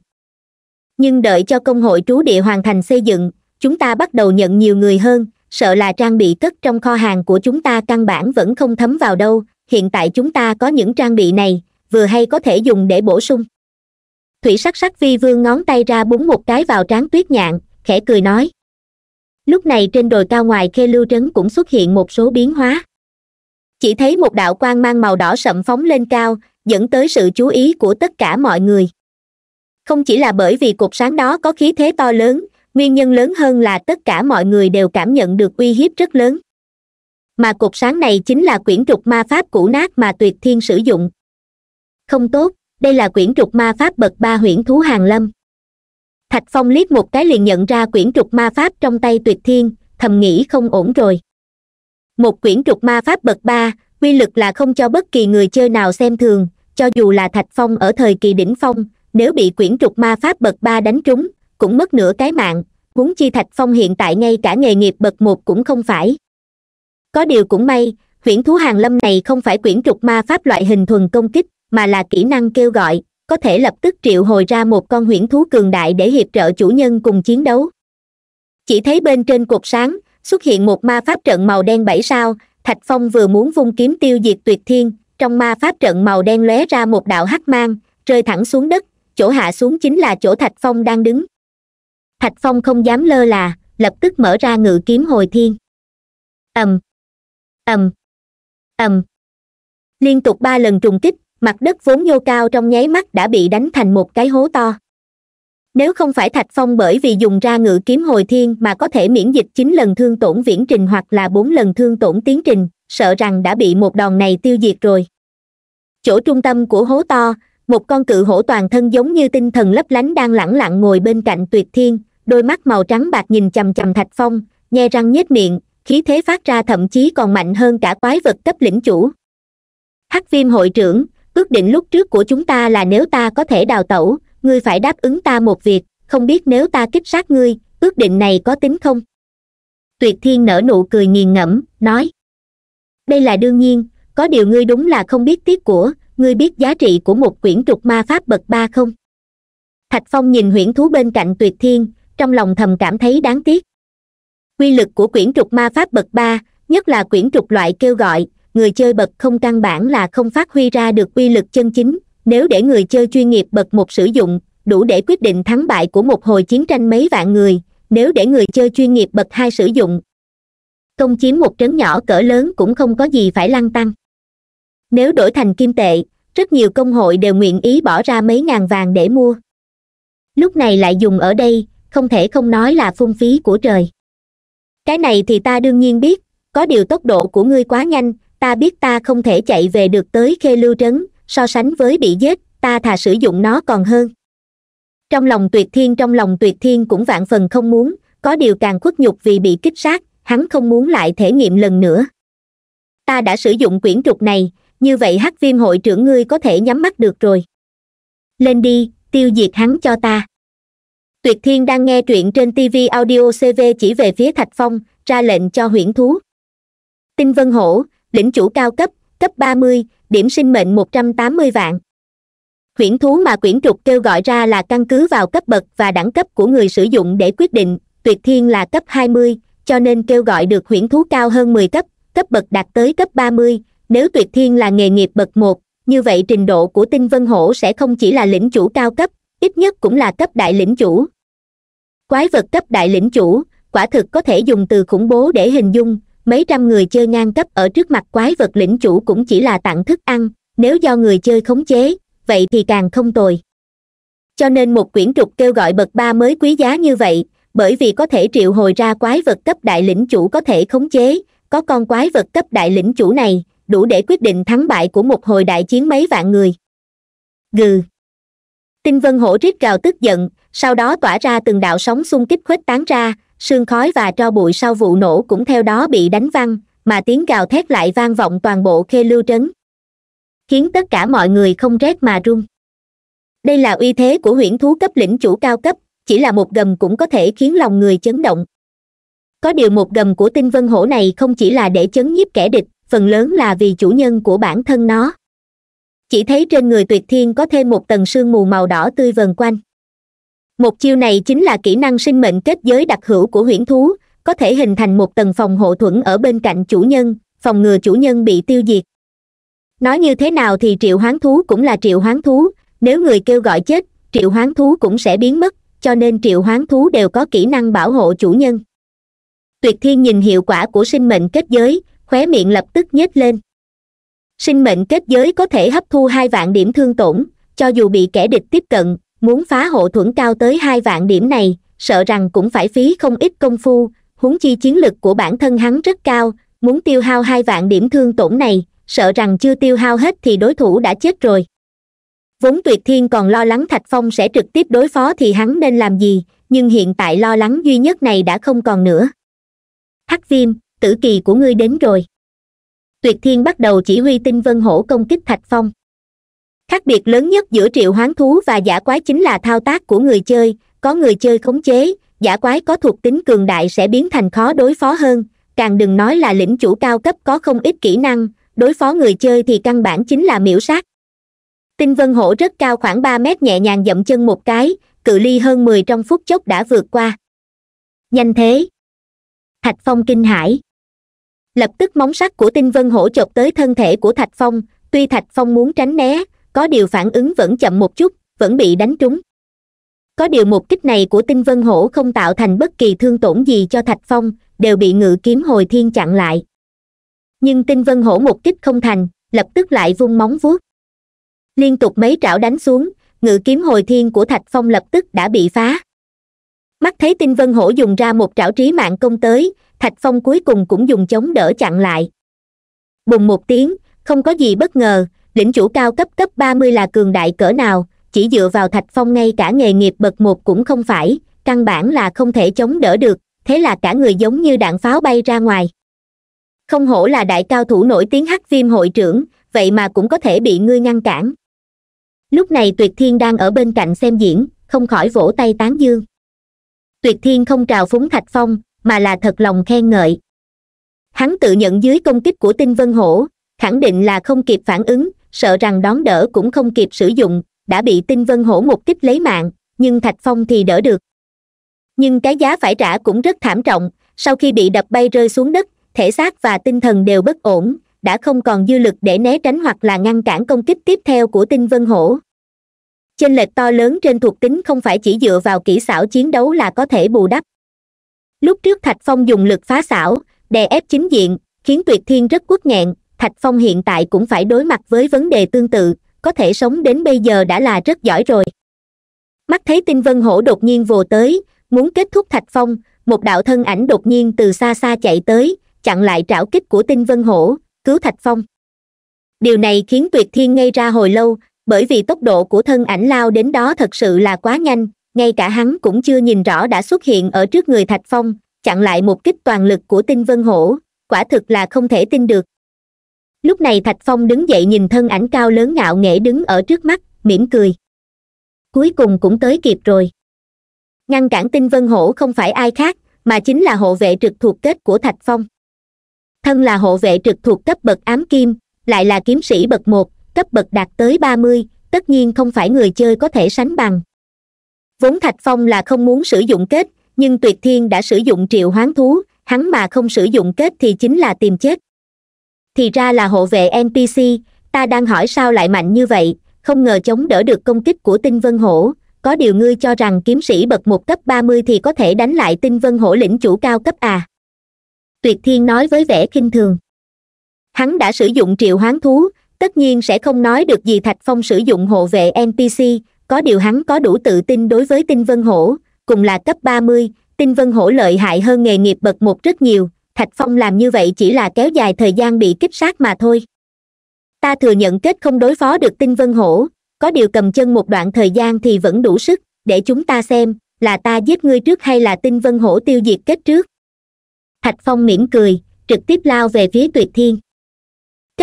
nhưng đợi cho công hội trú địa hoàn thành xây dựng chúng ta bắt đầu nhận nhiều người hơn sợ là trang bị cất trong kho hàng của chúng ta căn bản vẫn không thấm vào đâu hiện tại chúng ta có những trang bị này vừa hay có thể dùng để bổ sung thủy sắc sắc vi vương ngón tay ra búng một cái vào trán tuyết nhạn khẽ cười nói lúc này trên đồi cao ngoài khe lưu trấn cũng xuất hiện một số biến hóa chỉ thấy một đạo quang mang màu đỏ sậm phóng lên cao dẫn tới sự chú ý của tất cả mọi người không chỉ là bởi vì cột sáng đó có khí thế to lớn nguyên nhân lớn hơn là tất cả mọi người đều cảm nhận được uy hiếp rất lớn mà cột sáng này chính là quyển trục ma pháp cũ nát mà tuyệt thiên sử dụng không tốt đây là quyển trục ma pháp bậc ba huyễn thú hàng lâm thạch phong liếc một cái liền nhận ra quyển trục ma pháp trong tay tuyệt thiên thầm nghĩ không ổn rồi một quyển trục ma pháp bậc ba quy lực là không cho bất kỳ người chơi nào xem thường cho dù là thạch phong ở thời kỳ đỉnh phong nếu bị quyển trục ma pháp bậc ba đánh trúng cũng mất nửa cái mạng huống chi thạch phong hiện tại ngay cả nghề nghiệp bậc một cũng không phải có điều cũng may huyễn thú hàng lâm này không phải quyển trục ma pháp loại hình thuần công kích mà là kỹ năng kêu gọi có thể lập tức triệu hồi ra một con huyễn thú cường đại để hiệp trợ chủ nhân cùng chiến đấu chỉ thấy bên trên cột sáng xuất hiện một ma pháp trận màu đen bảy sao thạch phong vừa muốn vung kiếm tiêu diệt tuyệt thiên trong ma pháp trận màu đen lóe ra một đạo hắc mang rơi thẳng xuống đất chỗ hạ xuống chính là chỗ thạch phong đang đứng thạch phong không dám lơ là lập tức mở ra ngự kiếm hồi thiên ầm ầm ầm liên tục ba lần trùng kích mặt đất vốn nhô cao trong nháy mắt đã bị đánh thành một cái hố to nếu không phải thạch phong bởi vì dùng ra ngự kiếm hồi thiên mà có thể miễn dịch chín lần thương tổn viễn trình hoặc là bốn lần thương tổn tiến trình sợ rằng đã bị một đòn này tiêu diệt rồi chỗ trung tâm của hố to một con cự hổ toàn thân giống như tinh thần lấp lánh đang lẳng lặng ngồi bên cạnh tuyệt thiên đôi mắt màu trắng bạc nhìn chằm chằm thạch phong nhe răng nhếch miệng khí thế phát ra thậm chí còn mạnh hơn cả quái vật cấp lĩnh chủ hắc viêm hội trưởng ước định lúc trước của chúng ta là nếu ta có thể đào tẩu ngươi phải đáp ứng ta một việc không biết nếu ta kích sát ngươi ước định này có tính không tuyệt thiên nở nụ cười nghiền ngẫm nói đây là đương nhiên có điều ngươi đúng là không biết tiếc của ngươi biết giá trị của một quyển trục ma pháp bậc ba không thạch phong nhìn huyễn thú bên cạnh tuyệt thiên trong lòng thầm cảm thấy đáng tiếc quy lực của quyển trục ma pháp bậc ba nhất là quyển trục loại kêu gọi người chơi bậc không căn bản là không phát huy ra được quy lực chân chính nếu để người chơi chuyên nghiệp bậc một sử dụng đủ để quyết định thắng bại của một hồi chiến tranh mấy vạn người nếu để người chơi chuyên nghiệp bậc hai sử dụng công chiếm một trấn nhỏ cỡ lớn cũng không có gì phải lăn tăng nếu đổi thành kim tệ rất nhiều công hội đều nguyện ý bỏ ra mấy ngàn vàng để mua lúc này lại dùng ở đây không thể không nói là phung phí của trời cái này thì ta đương nhiên biết có điều tốc độ của ngươi quá nhanh ta biết ta không thể chạy về được tới khê lưu trấn so sánh với bị giết ta thà sử dụng nó còn hơn trong lòng tuyệt thiên trong lòng tuyệt thiên cũng vạn phần không muốn có điều càng khuất nhục vì bị kích sát hắn không muốn lại thể nghiệm lần nữa ta đã sử dụng quyển trục này như vậy hắc viêm hội trưởng ngươi có thể nhắm mắt được rồi lên đi tiêu diệt hắn cho ta tuyệt thiên đang nghe truyện trên tv audio cv chỉ về phía thạch phong ra lệnh cho huyễn thú tinh vân hổ lĩnh chủ cao cấp cấp ba mươi điểm sinh mệnh một trăm tám mươi vạn huyễn thú mà quyển trục kêu gọi ra là căn cứ vào cấp bậc và đẳng cấp của người sử dụng để quyết định tuyệt thiên là cấp hai mươi cho nên kêu gọi được huyễn thú cao hơn mười cấp cấp bậc đạt tới cấp ba mươi nếu tuyệt thiên là nghề nghiệp bậc một như vậy trình độ của tinh vân hổ sẽ không chỉ là lĩnh chủ cao cấp ít nhất cũng là cấp đại lĩnh chủ quái vật cấp đại lĩnh chủ quả thực có thể dùng từ khủng bố để hình dung mấy trăm người chơi ngang cấp ở trước mặt quái vật lĩnh chủ cũng chỉ là tặng thức ăn nếu do người chơi khống chế vậy thì càng không tồi cho nên một quyển trục kêu gọi bậc ba mới quý giá như vậy bởi vì có thể triệu hồi ra quái vật cấp đại lĩnh chủ có thể khống chế có con quái vật cấp đại lĩnh chủ này đủ để quyết định thắng bại của một hồi đại chiến mấy vạn người gừ tinh vân hổ rít gào tức giận sau đó tỏa ra từng đạo sóng xung kích khuếch tán ra sương khói và tro bụi sau vụ nổ cũng theo đó bị đánh văng mà tiếng gào thét lại vang vọng toàn bộ khê lưu trấn khiến tất cả mọi người không rét mà run đây là uy thế của huyễn thú cấp lĩnh chủ cao cấp chỉ là một gầm cũng có thể khiến lòng người chấn động có điều một gầm của tinh vân hổ này không chỉ là để chấn nhiếp kẻ địch phần lớn là vì chủ nhân của bản thân nó chỉ thấy trên người tuyệt thiên có thêm một tầng sương mù màu đỏ tươi vần quanh một chiêu này chính là kỹ năng sinh mệnh kết giới đặc hữu của huyễn thú có thể hình thành một tầng phòng hộ thuẫn ở bên cạnh chủ nhân phòng ngừa chủ nhân bị tiêu diệt nói như thế nào thì triệu hoán thú cũng là triệu hoán thú nếu người kêu gọi chết triệu hoán thú cũng sẽ biến mất cho nên triệu hoán thú đều có kỹ năng bảo hộ chủ nhân tuyệt thiên nhìn hiệu quả của sinh mệnh kết giới khóe miệng lập tức nhếch lên sinh mệnh kết giới có thể hấp thu hai vạn điểm thương tổn cho dù bị kẻ địch tiếp cận muốn phá hộ thuẫn cao tới hai vạn điểm này sợ rằng cũng phải phí không ít công phu huống chi chiến lực của bản thân hắn rất cao muốn tiêu hao hai vạn điểm thương tổn này sợ rằng chưa tiêu hao hết thì đối thủ đã chết rồi vốn tuyệt thiên còn lo lắng thạch phong sẽ trực tiếp đối phó thì hắn nên làm gì nhưng hiện tại lo lắng duy nhất này đã không còn nữa hắc viêm tử kỳ của ngươi đến rồi tuyệt thiên bắt đầu chỉ huy tinh vân hổ công kích thạch phong khác biệt lớn nhất giữa triệu hoán thú và giả quái chính là thao tác của người chơi có người chơi khống chế giả quái có thuộc tính cường đại sẽ biến thành khó đối phó hơn càng đừng nói là lĩnh chủ cao cấp có không ít kỹ năng đối phó người chơi thì căn bản chính là miễu sát tinh vân hổ rất cao khoảng ba mét nhẹ nhàng dậm chân một cái cự ly hơn mười trong phút chốc đã vượt qua nhanh thế thạch phong kinh hãi lập tức móng sắt của tinh vân hổ chộp tới thân thể của thạch phong tuy thạch phong muốn tránh né có điều phản ứng vẫn chậm một chút vẫn bị đánh trúng có điều một kích này của tinh vân hổ không tạo thành bất kỳ thương tổn gì cho thạch phong đều bị ngự kiếm hồi thiên chặn lại nhưng tinh vân hổ một kích không thành lập tức lại vung móng vuốt liên tục mấy trảo đánh xuống ngự kiếm hồi thiên của thạch phong lập tức đã bị phá mắt thấy tinh vân hổ dùng ra một trảo trí mạng công tới thạch phong cuối cùng cũng dùng chống đỡ chặn lại bùng một tiếng không có gì bất ngờ lĩnh chủ cao cấp cấp ba mươi là cường đại cỡ nào chỉ dựa vào thạch phong ngay cả nghề nghiệp bậc một cũng không phải căn bản là không thể chống đỡ được thế là cả người giống như đạn pháo bay ra ngoài không hổ là đại cao thủ nổi tiếng hắc viêm hội trưởng vậy mà cũng có thể bị ngươi ngăn cản lúc này tuyệt thiên đang ở bên cạnh xem diễn không khỏi vỗ tay tán dương tuyệt thiên không trào phúng thạch phong mà là thật lòng khen ngợi hắn tự nhận dưới công kích của tinh vân hổ khẳng định là không kịp phản ứng sợ rằng đón đỡ cũng không kịp sử dụng đã bị tinh vân hổ một kích lấy mạng nhưng thạch phong thì đỡ được nhưng cái giá phải trả cũng rất thảm trọng sau khi bị đập bay rơi xuống đất thể xác và tinh thần đều bất ổn đã không còn dư lực để né tránh hoặc là ngăn cản công kích tiếp theo của tinh vân hổ chênh lệch to lớn trên thuộc tính không phải chỉ dựa vào kỹ xảo chiến đấu là có thể bù đắp lúc trước thạch phong dùng lực phá xảo đè ép chính diện khiến tuyệt thiên rất quất nghẹn thạch phong hiện tại cũng phải đối mặt với vấn đề tương tự có thể sống đến bây giờ đã là rất giỏi rồi mắt thấy tinh vân hổ đột nhiên vồ tới muốn kết thúc thạch phong một đạo thân ảnh đột nhiên từ xa xa chạy tới chặn lại trảo kích của tinh vân hổ cứu thạch phong điều này khiến tuyệt thiên ngây ra hồi lâu bởi vì tốc độ của thân ảnh lao đến đó thật sự là quá nhanh ngay cả hắn cũng chưa nhìn rõ đã xuất hiện ở trước người thạch phong chặn lại một kích toàn lực của tinh vân hổ quả thực là không thể tin được lúc này thạch phong đứng dậy nhìn thân ảnh cao lớn ngạo nghễ đứng ở trước mắt mỉm cười cuối cùng cũng tới kịp rồi ngăn cản tinh vân hổ không phải ai khác mà chính là hộ vệ trực thuộc kết của thạch phong thân là hộ vệ trực thuộc cấp bậc ám kim lại là kiếm sĩ bậc một cấp bậc đạt tới ba mươi tất nhiên không phải người chơi có thể sánh bằng vốn thạch phong là không muốn sử dụng kết nhưng tuyệt thiên đã sử dụng triệu hoán thú hắn mà không sử dụng kết thì chính là tìm chết thì ra là hộ vệ npc ta đang hỏi sao lại mạnh như vậy không ngờ chống đỡ được công kích của tinh vân hổ có điều ngươi cho rằng kiếm sĩ bậc một cấp ba mươi thì có thể đánh lại tinh vân hổ lĩnh chủ cao cấp à tuyệt thiên nói với vẻ khinh thường hắn đã sử dụng triệu hoán thú tất nhiên sẽ không nói được gì thạch phong sử dụng hộ vệ npc có điều hắn có đủ tự tin đối với tinh vân hổ cùng là cấp ba mươi tinh vân hổ lợi hại hơn nghề nghiệp bậc một rất nhiều thạch phong làm như vậy chỉ là kéo dài thời gian bị kích sát mà thôi ta thừa nhận kết không đối phó được tinh vân hổ có điều cầm chân một đoạn thời gian thì vẫn đủ sức để chúng ta xem là ta giết ngươi trước hay là tinh vân hổ tiêu diệt kết trước thạch phong mỉm cười trực tiếp lao về phía tuyệt thiên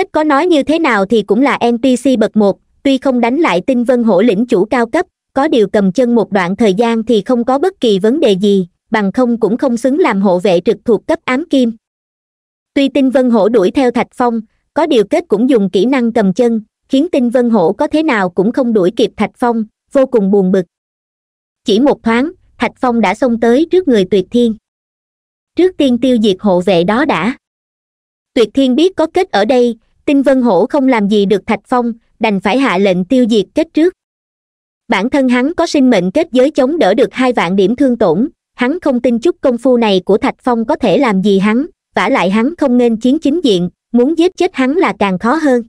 kết có nói như thế nào thì cũng là npc bậc một tuy không đánh lại tinh vân hổ lĩnh chủ cao cấp có điều cầm chân một đoạn thời gian thì không có bất kỳ vấn đề gì bằng không cũng không xứng làm hộ vệ trực thuộc cấp ám kim tuy tinh vân hổ đuổi theo thạch phong có điều kết cũng dùng kỹ năng cầm chân khiến tinh vân hổ có thế nào cũng không đuổi kịp thạch phong vô cùng buồn bực chỉ một thoáng thạch phong đã xông tới trước người tuyệt thiên trước tiên tiêu diệt hộ vệ đó đã tuyệt thiên biết có kết ở đây tinh vân hổ không làm gì được thạch phong đành phải hạ lệnh tiêu diệt kết trước bản thân hắn có sinh mệnh kết giới chống đỡ được hai vạn điểm thương tổn hắn không tin chút công phu này của thạch phong có thể làm gì hắn vả lại hắn không nên chiến chính diện muốn giết chết hắn là càng khó hơn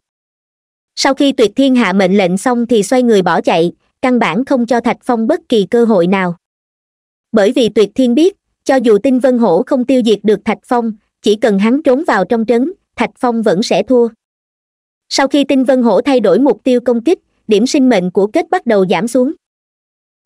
sau khi tuyệt thiên hạ mệnh lệnh xong thì xoay người bỏ chạy căn bản không cho thạch phong bất kỳ cơ hội nào bởi vì tuyệt thiên biết cho dù tinh vân hổ không tiêu diệt được thạch phong chỉ cần hắn trốn vào trong trấn thạch phong vẫn sẽ thua sau khi tinh vân hổ thay đổi mục tiêu công kích điểm sinh mệnh của kết bắt đầu giảm xuống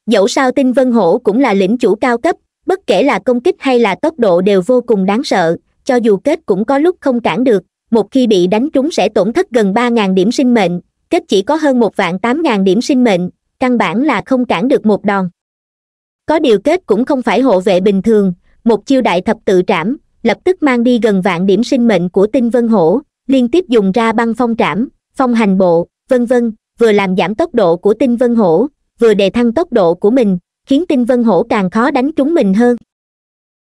dẫu sao tinh vân hổ cũng là lĩnh chủ cao cấp bất kể là công kích hay là tốc độ đều vô cùng đáng sợ cho dù kết cũng có lúc không cản được một khi bị đánh trúng sẽ tổn thất gần ba ngàn điểm sinh mệnh kết chỉ có hơn một vạn tám ngàn điểm sinh mệnh căn bản là không cản được một đòn có điều kết cũng không phải hộ vệ bình thường một chiêu đại thập tự trảm lập tức mang đi gần vạn điểm sinh mệnh của tinh vân hổ liên tiếp dùng ra băng phong trảm phong hành bộ vân vân vừa làm giảm tốc độ của tinh vân hổ vừa đề thăng tốc độ của mình khiến tinh vân hổ càng khó đánh trúng mình hơn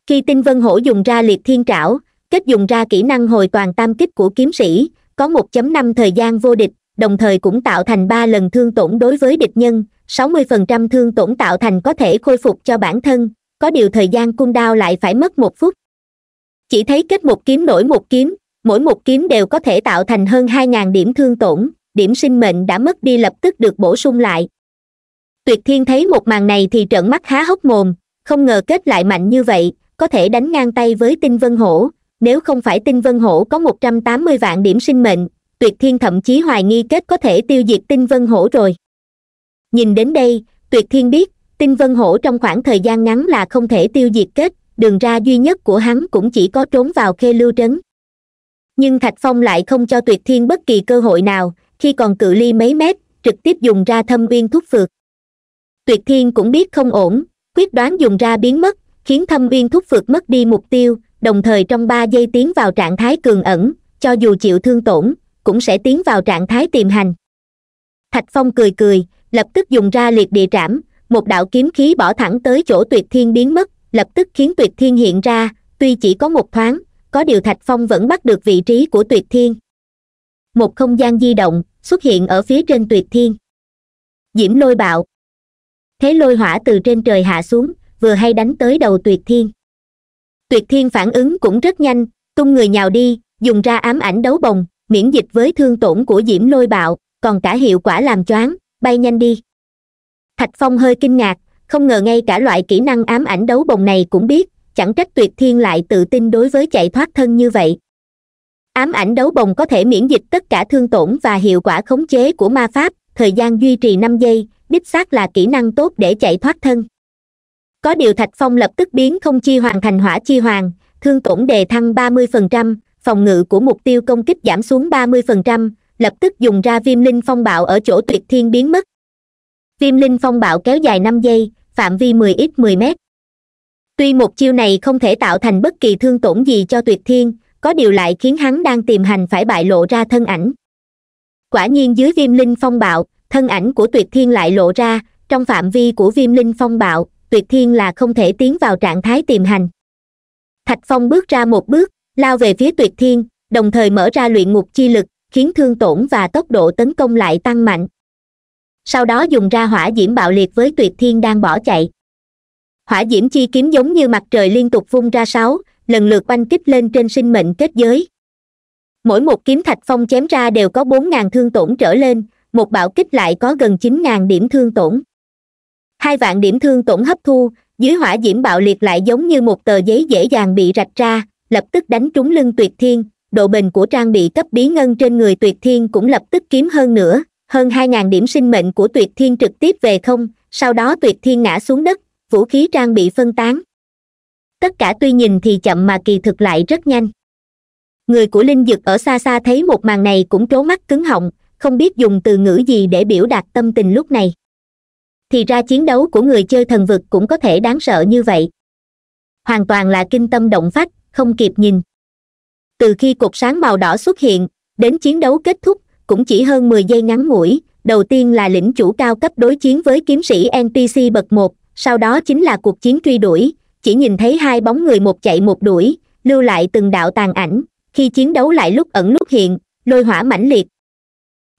khi tinh vân hổ dùng ra liệt thiên trảo kết dùng ra kỹ năng hồi toàn tam kích của kiếm sĩ có 1.5 thời gian vô địch đồng thời cũng tạo thành ba lần thương tổn đối với địch nhân 60% thương tổn tạo thành có thể khôi phục cho bản thân có điều thời gian cung đao lại phải mất một phút chỉ thấy kết một kiếm đổi một kiếm mỗi một kiếm đều có thể tạo thành hơn hai ngàn điểm thương tổn điểm sinh mệnh đã mất đi lập tức được bổ sung lại tuyệt thiên thấy một màn này thì trợn mắt há hốc mồm không ngờ kết lại mạnh như vậy có thể đánh ngang tay với tinh vân hổ nếu không phải tinh vân hổ có một trăm tám mươi vạn điểm sinh mệnh tuyệt thiên thậm chí hoài nghi kết có thể tiêu diệt tinh vân hổ rồi nhìn đến đây tuyệt thiên biết tinh vân hổ trong khoảng thời gian ngắn là không thể tiêu diệt kết đường ra duy nhất của hắn cũng chỉ có trốn vào khê lưu trấn nhưng thạch phong lại không cho tuyệt thiên bất kỳ cơ hội nào khi còn cự ly mấy mét trực tiếp dùng ra thâm viên Thúc phược tuyệt thiên cũng biết không ổn quyết đoán dùng ra biến mất khiến thâm viên Thúc phược mất đi mục tiêu đồng thời trong ba giây tiến vào trạng thái cường ẩn cho dù chịu thương tổn cũng sẽ tiến vào trạng thái tiềm hành thạch phong cười cười lập tức dùng ra liệt địa trảm một đạo kiếm khí bỏ thẳng tới chỗ tuyệt thiên biến mất lập tức khiến tuyệt thiên hiện ra tuy chỉ có một thoáng có điều thạch phong vẫn bắt được vị trí của tuyệt thiên một không gian di động xuất hiện ở phía trên tuyệt thiên diễm lôi bạo thế lôi hỏa từ trên trời hạ xuống vừa hay đánh tới đầu tuyệt thiên tuyệt thiên phản ứng cũng rất nhanh tung người nhào đi dùng ra ám ảnh đấu bồng miễn dịch với thương tổn của diễm lôi bạo còn cả hiệu quả làm choáng bay nhanh đi thạch phong hơi kinh ngạc không ngờ ngay cả loại kỹ năng ám ảnh đấu bồng này cũng biết chẳng trách tuyệt thiên lại tự tin đối với chạy thoát thân như vậy ám ảnh đấu bồng có thể miễn dịch tất cả thương tổn và hiệu quả khống chế của ma pháp thời gian duy trì năm giây đích xác là kỹ năng tốt để chạy thoát thân có điều thạch phong lập tức biến không chi hoàn thành hỏa chi hoàng thương tổn đề thăng 30%, phòng ngự của mục tiêu công kích giảm xuống 30%, lập tức dùng ra viêm linh phong bạo ở chỗ tuyệt thiên biến mất viêm linh phong bạo kéo dài năm giây phạm vi 10 x 10 m tuy một chiêu này không thể tạo thành bất kỳ thương tổn gì cho tuyệt thiên có điều lại khiến hắn đang tìm hành phải bại lộ ra thân ảnh quả nhiên dưới viêm linh phong bạo thân ảnh của tuyệt thiên lại lộ ra trong phạm vi của viêm linh phong bạo tuyệt thiên là không thể tiến vào trạng thái tìm hành thạch phong bước ra một bước lao về phía tuyệt thiên đồng thời mở ra luyện ngục chi lực khiến thương tổn và tốc độ tấn công lại tăng mạnh sau đó dùng ra hỏa diễm bạo liệt với tuyệt thiên đang bỏ chạy hỏa diễm chi kiếm giống như mặt trời liên tục vung ra sáu lần lượt oanh kích lên trên sinh mệnh kết giới mỗi một kiếm thạch phong chém ra đều có bốn ngàn thương tổn trở lên một bạo kích lại có gần chín ngàn điểm thương tổn hai vạn điểm thương tổn hấp thu dưới hỏa diễm bạo liệt lại giống như một tờ giấy dễ dàng bị rạch ra lập tức đánh trúng lưng tuyệt thiên độ bền của trang bị cấp bí ngân trên người tuyệt thiên cũng lập tức kiếm hơn nữa hơn hai ngàn điểm sinh mệnh của tuyệt thiên trực tiếp về không sau đó tuyệt thiên ngã xuống đất vũ khí trang bị phân tán tất cả tuy nhìn thì chậm mà kỳ thực lại rất nhanh người của linh dực ở xa xa thấy một màn này cũng trố mắt cứng họng không biết dùng từ ngữ gì để biểu đạt tâm tình lúc này thì ra chiến đấu của người chơi thần vực cũng có thể đáng sợ như vậy hoàn toàn là kinh tâm động phách không kịp nhìn từ khi cục sáng màu đỏ xuất hiện đến chiến đấu kết thúc cũng chỉ hơn mười giây ngắn ngủi đầu tiên là lĩnh chủ cao cấp đối chiến với kiếm sĩ npc bậc một sau đó chính là cuộc chiến truy đuổi chỉ nhìn thấy hai bóng người một chạy một đuổi lưu lại từng đạo tàn ảnh khi chiến đấu lại lúc ẩn lúc hiện lôi hỏa mãnh liệt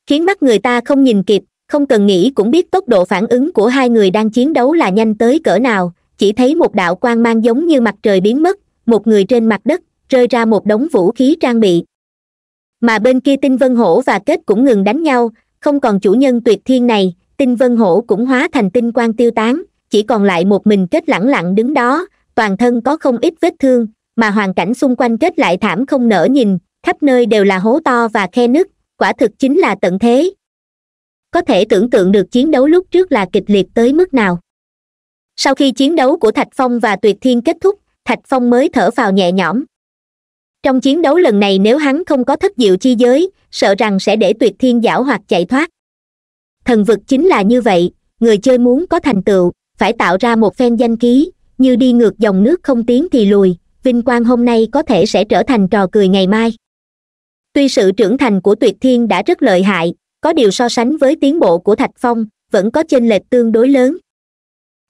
khiến mắt người ta không nhìn kịp không cần nghĩ cũng biết tốc độ phản ứng của hai người đang chiến đấu là nhanh tới cỡ nào chỉ thấy một đạo quang mang giống như mặt trời biến mất một người trên mặt đất rơi ra một đống vũ khí trang bị mà bên kia tinh vân hổ và kết cũng ngừng đánh nhau không còn chủ nhân tuyệt thiên này tinh vân hổ cũng hóa thành tinh quang tiêu tán chỉ còn lại một mình kết lẳng lặng đứng đó toàn thân có không ít vết thương mà hoàn cảnh xung quanh kết lại thảm không nở nhìn khắp nơi đều là hố to và khe nứt quả thực chính là tận thế có thể tưởng tượng được chiến đấu lúc trước là kịch liệt tới mức nào sau khi chiến đấu của thạch phong và tuyệt thiên kết thúc thạch phong mới thở vào nhẹ nhõm trong chiến đấu lần này nếu hắn không có thất diệu chi giới sợ rằng sẽ để tuyệt thiên giảo hoặc chạy thoát thần vực chính là như vậy người chơi muốn có thành tựu phải tạo ra một phen danh ký như đi ngược dòng nước không tiến thì lùi vinh quang hôm nay có thể sẽ trở thành trò cười ngày mai tuy sự trưởng thành của tuyệt thiên đã rất lợi hại có điều so sánh với tiến bộ của thạch phong vẫn có chênh lệch tương đối lớn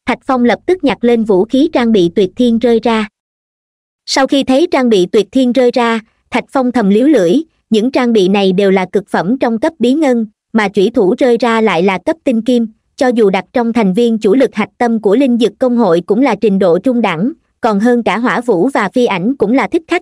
thạch phong lập tức nhặt lên vũ khí trang bị tuyệt thiên rơi ra sau khi thấy trang bị tuyệt thiên rơi ra thạch phong thầm liếu lưỡi những trang bị này đều là cực phẩm trong cấp bí ngân mà chủy thủ rơi ra lại là cấp tinh kim cho dù đặt trong thành viên chủ lực hạch tâm của linh dực công hội cũng là trình độ trung đẳng còn hơn cả hỏa vũ và phi ảnh cũng là thích khách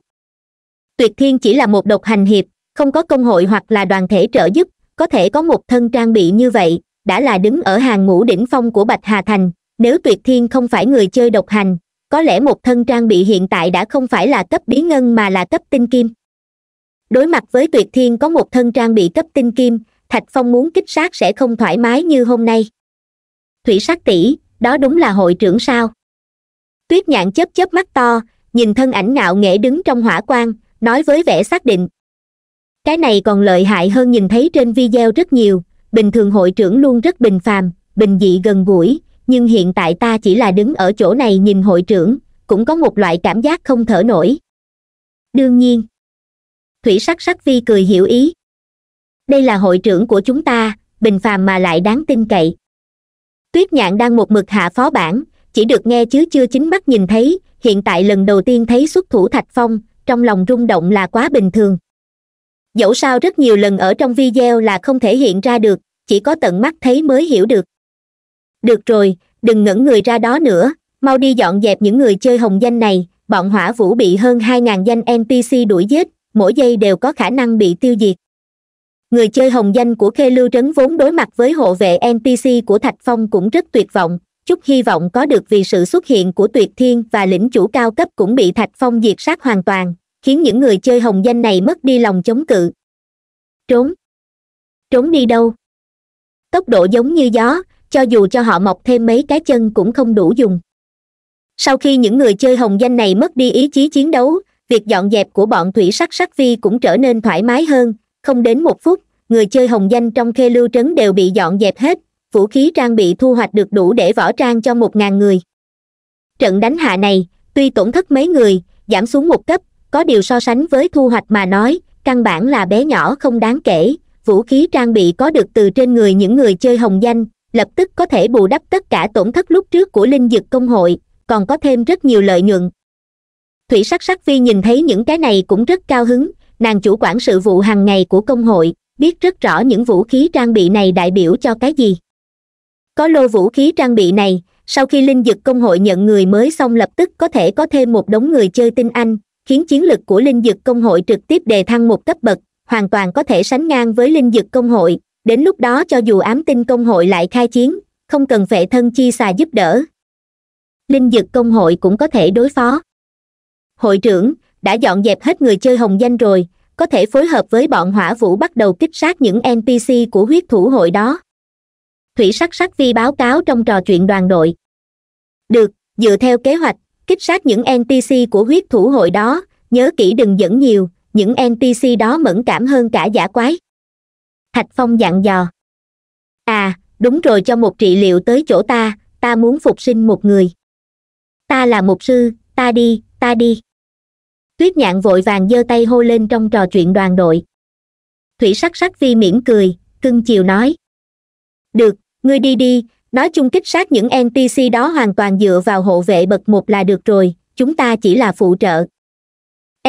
tuyệt thiên chỉ là một độc hành hiệp không có công hội hoặc là đoàn thể trợ giúp có thể có một thân trang bị như vậy đã là đứng ở hàng ngũ đỉnh phong của bạch hà thành nếu tuyệt thiên không phải người chơi độc hành có lẽ một thân trang bị hiện tại đã không phải là cấp bí ngân mà là cấp tinh kim đối mặt với tuyệt thiên có một thân trang bị cấp tinh kim thạch phong muốn kích sát sẽ không thoải mái như hôm nay thủy sắc tỷ đó đúng là hội trưởng sao tuyết nhạn chớp chớp mắt to nhìn thân ảnh ngạo nghễ đứng trong hỏa quan nói với vẻ xác định cái này còn lợi hại hơn nhìn thấy trên video rất nhiều bình thường hội trưởng luôn rất bình phàm bình dị gần gũi nhưng hiện tại ta chỉ là đứng ở chỗ này nhìn hội trưởng cũng có một loại cảm giác không thở nổi đương nhiên thủy sắc sắc vi cười hiểu ý đây là hội trưởng của chúng ta bình phàm mà lại đáng tin cậy tuyết nhạn đang một mực hạ phó bản chỉ được nghe chứ chưa chính mắt nhìn thấy hiện tại lần đầu tiên thấy xuất thủ thạch phong trong lòng rung động là quá bình thường dẫu sao rất nhiều lần ở trong video là không thể hiện ra được chỉ có tận mắt thấy mới hiểu được được rồi đừng ngẩn người ra đó nữa mau đi dọn dẹp những người chơi hồng danh này bọn hỏa vũ bị hơn hai ngàn danh npc đuổi giết mỗi giây đều có khả năng bị tiêu diệt người chơi hồng danh của khê lưu trấn vốn đối mặt với hộ vệ npc của thạch phong cũng rất tuyệt vọng chút hy vọng có được vì sự xuất hiện của tuyệt thiên và lĩnh chủ cao cấp cũng bị thạch phong diệt sát hoàn toàn khiến những người chơi hồng danh này mất đi lòng chống cự trốn trốn đi đâu tốc độ giống như gió cho dù cho họ mọc thêm mấy cái chân cũng không đủ dùng sau khi những người chơi hồng danh này mất đi ý chí chiến đấu việc dọn dẹp của bọn thủy sắc sắc vi cũng trở nên thoải mái hơn không đến một phút người chơi hồng danh trong khê lưu trấn đều bị dọn dẹp hết vũ khí trang bị thu hoạch được đủ để võ trang cho một ngàn người trận đánh hạ này tuy tổn thất mấy người giảm xuống một cấp có điều so sánh với thu hoạch mà nói căn bản là bé nhỏ không đáng kể vũ khí trang bị có được từ trên người những người chơi hồng danh lập tức có thể bù đắp tất cả tổn thất lúc trước của linh dực công hội còn có thêm rất nhiều lợi nhuận thủy sắc sắc phi nhìn thấy những cái này cũng rất cao hứng nàng chủ quản sự vụ hàng ngày của công hội biết rất rõ những vũ khí trang bị này đại biểu cho cái gì có lô vũ khí trang bị này sau khi linh dực công hội nhận người mới xong lập tức có thể có thêm một đống người chơi tinh anh khiến chiến lực của linh dực công hội trực tiếp đề thăng một cấp bậc hoàn toàn có thể sánh ngang với linh dực công hội đến lúc đó cho dù ám tinh công hội lại khai chiến không cần vệ thân chi xà giúp đỡ linh dực công hội cũng có thể đối phó hội trưởng đã dọn dẹp hết người chơi hồng danh rồi có thể phối hợp với bọn hỏa vũ bắt đầu kích sát những npc của huyết thủ hội đó thủy sắc sắc vi báo cáo trong trò chuyện đoàn đội được dựa theo kế hoạch kích sát những npc của huyết thủ hội đó nhớ kỹ đừng dẫn nhiều những npc đó mẫn cảm hơn cả giả quái thạch phong dặn dò à đúng rồi cho một trị liệu tới chỗ ta ta muốn phục sinh một người ta là mục sư ta đi ta đi tuyết nhạn vội vàng giơ tay hô lên trong trò chuyện đoàn đội thủy sắc sắc vi mỉm cười cưng chiều nói được ngươi đi đi nói chung kích sát những npc đó hoàn toàn dựa vào hộ vệ bậc một là được rồi chúng ta chỉ là phụ trợ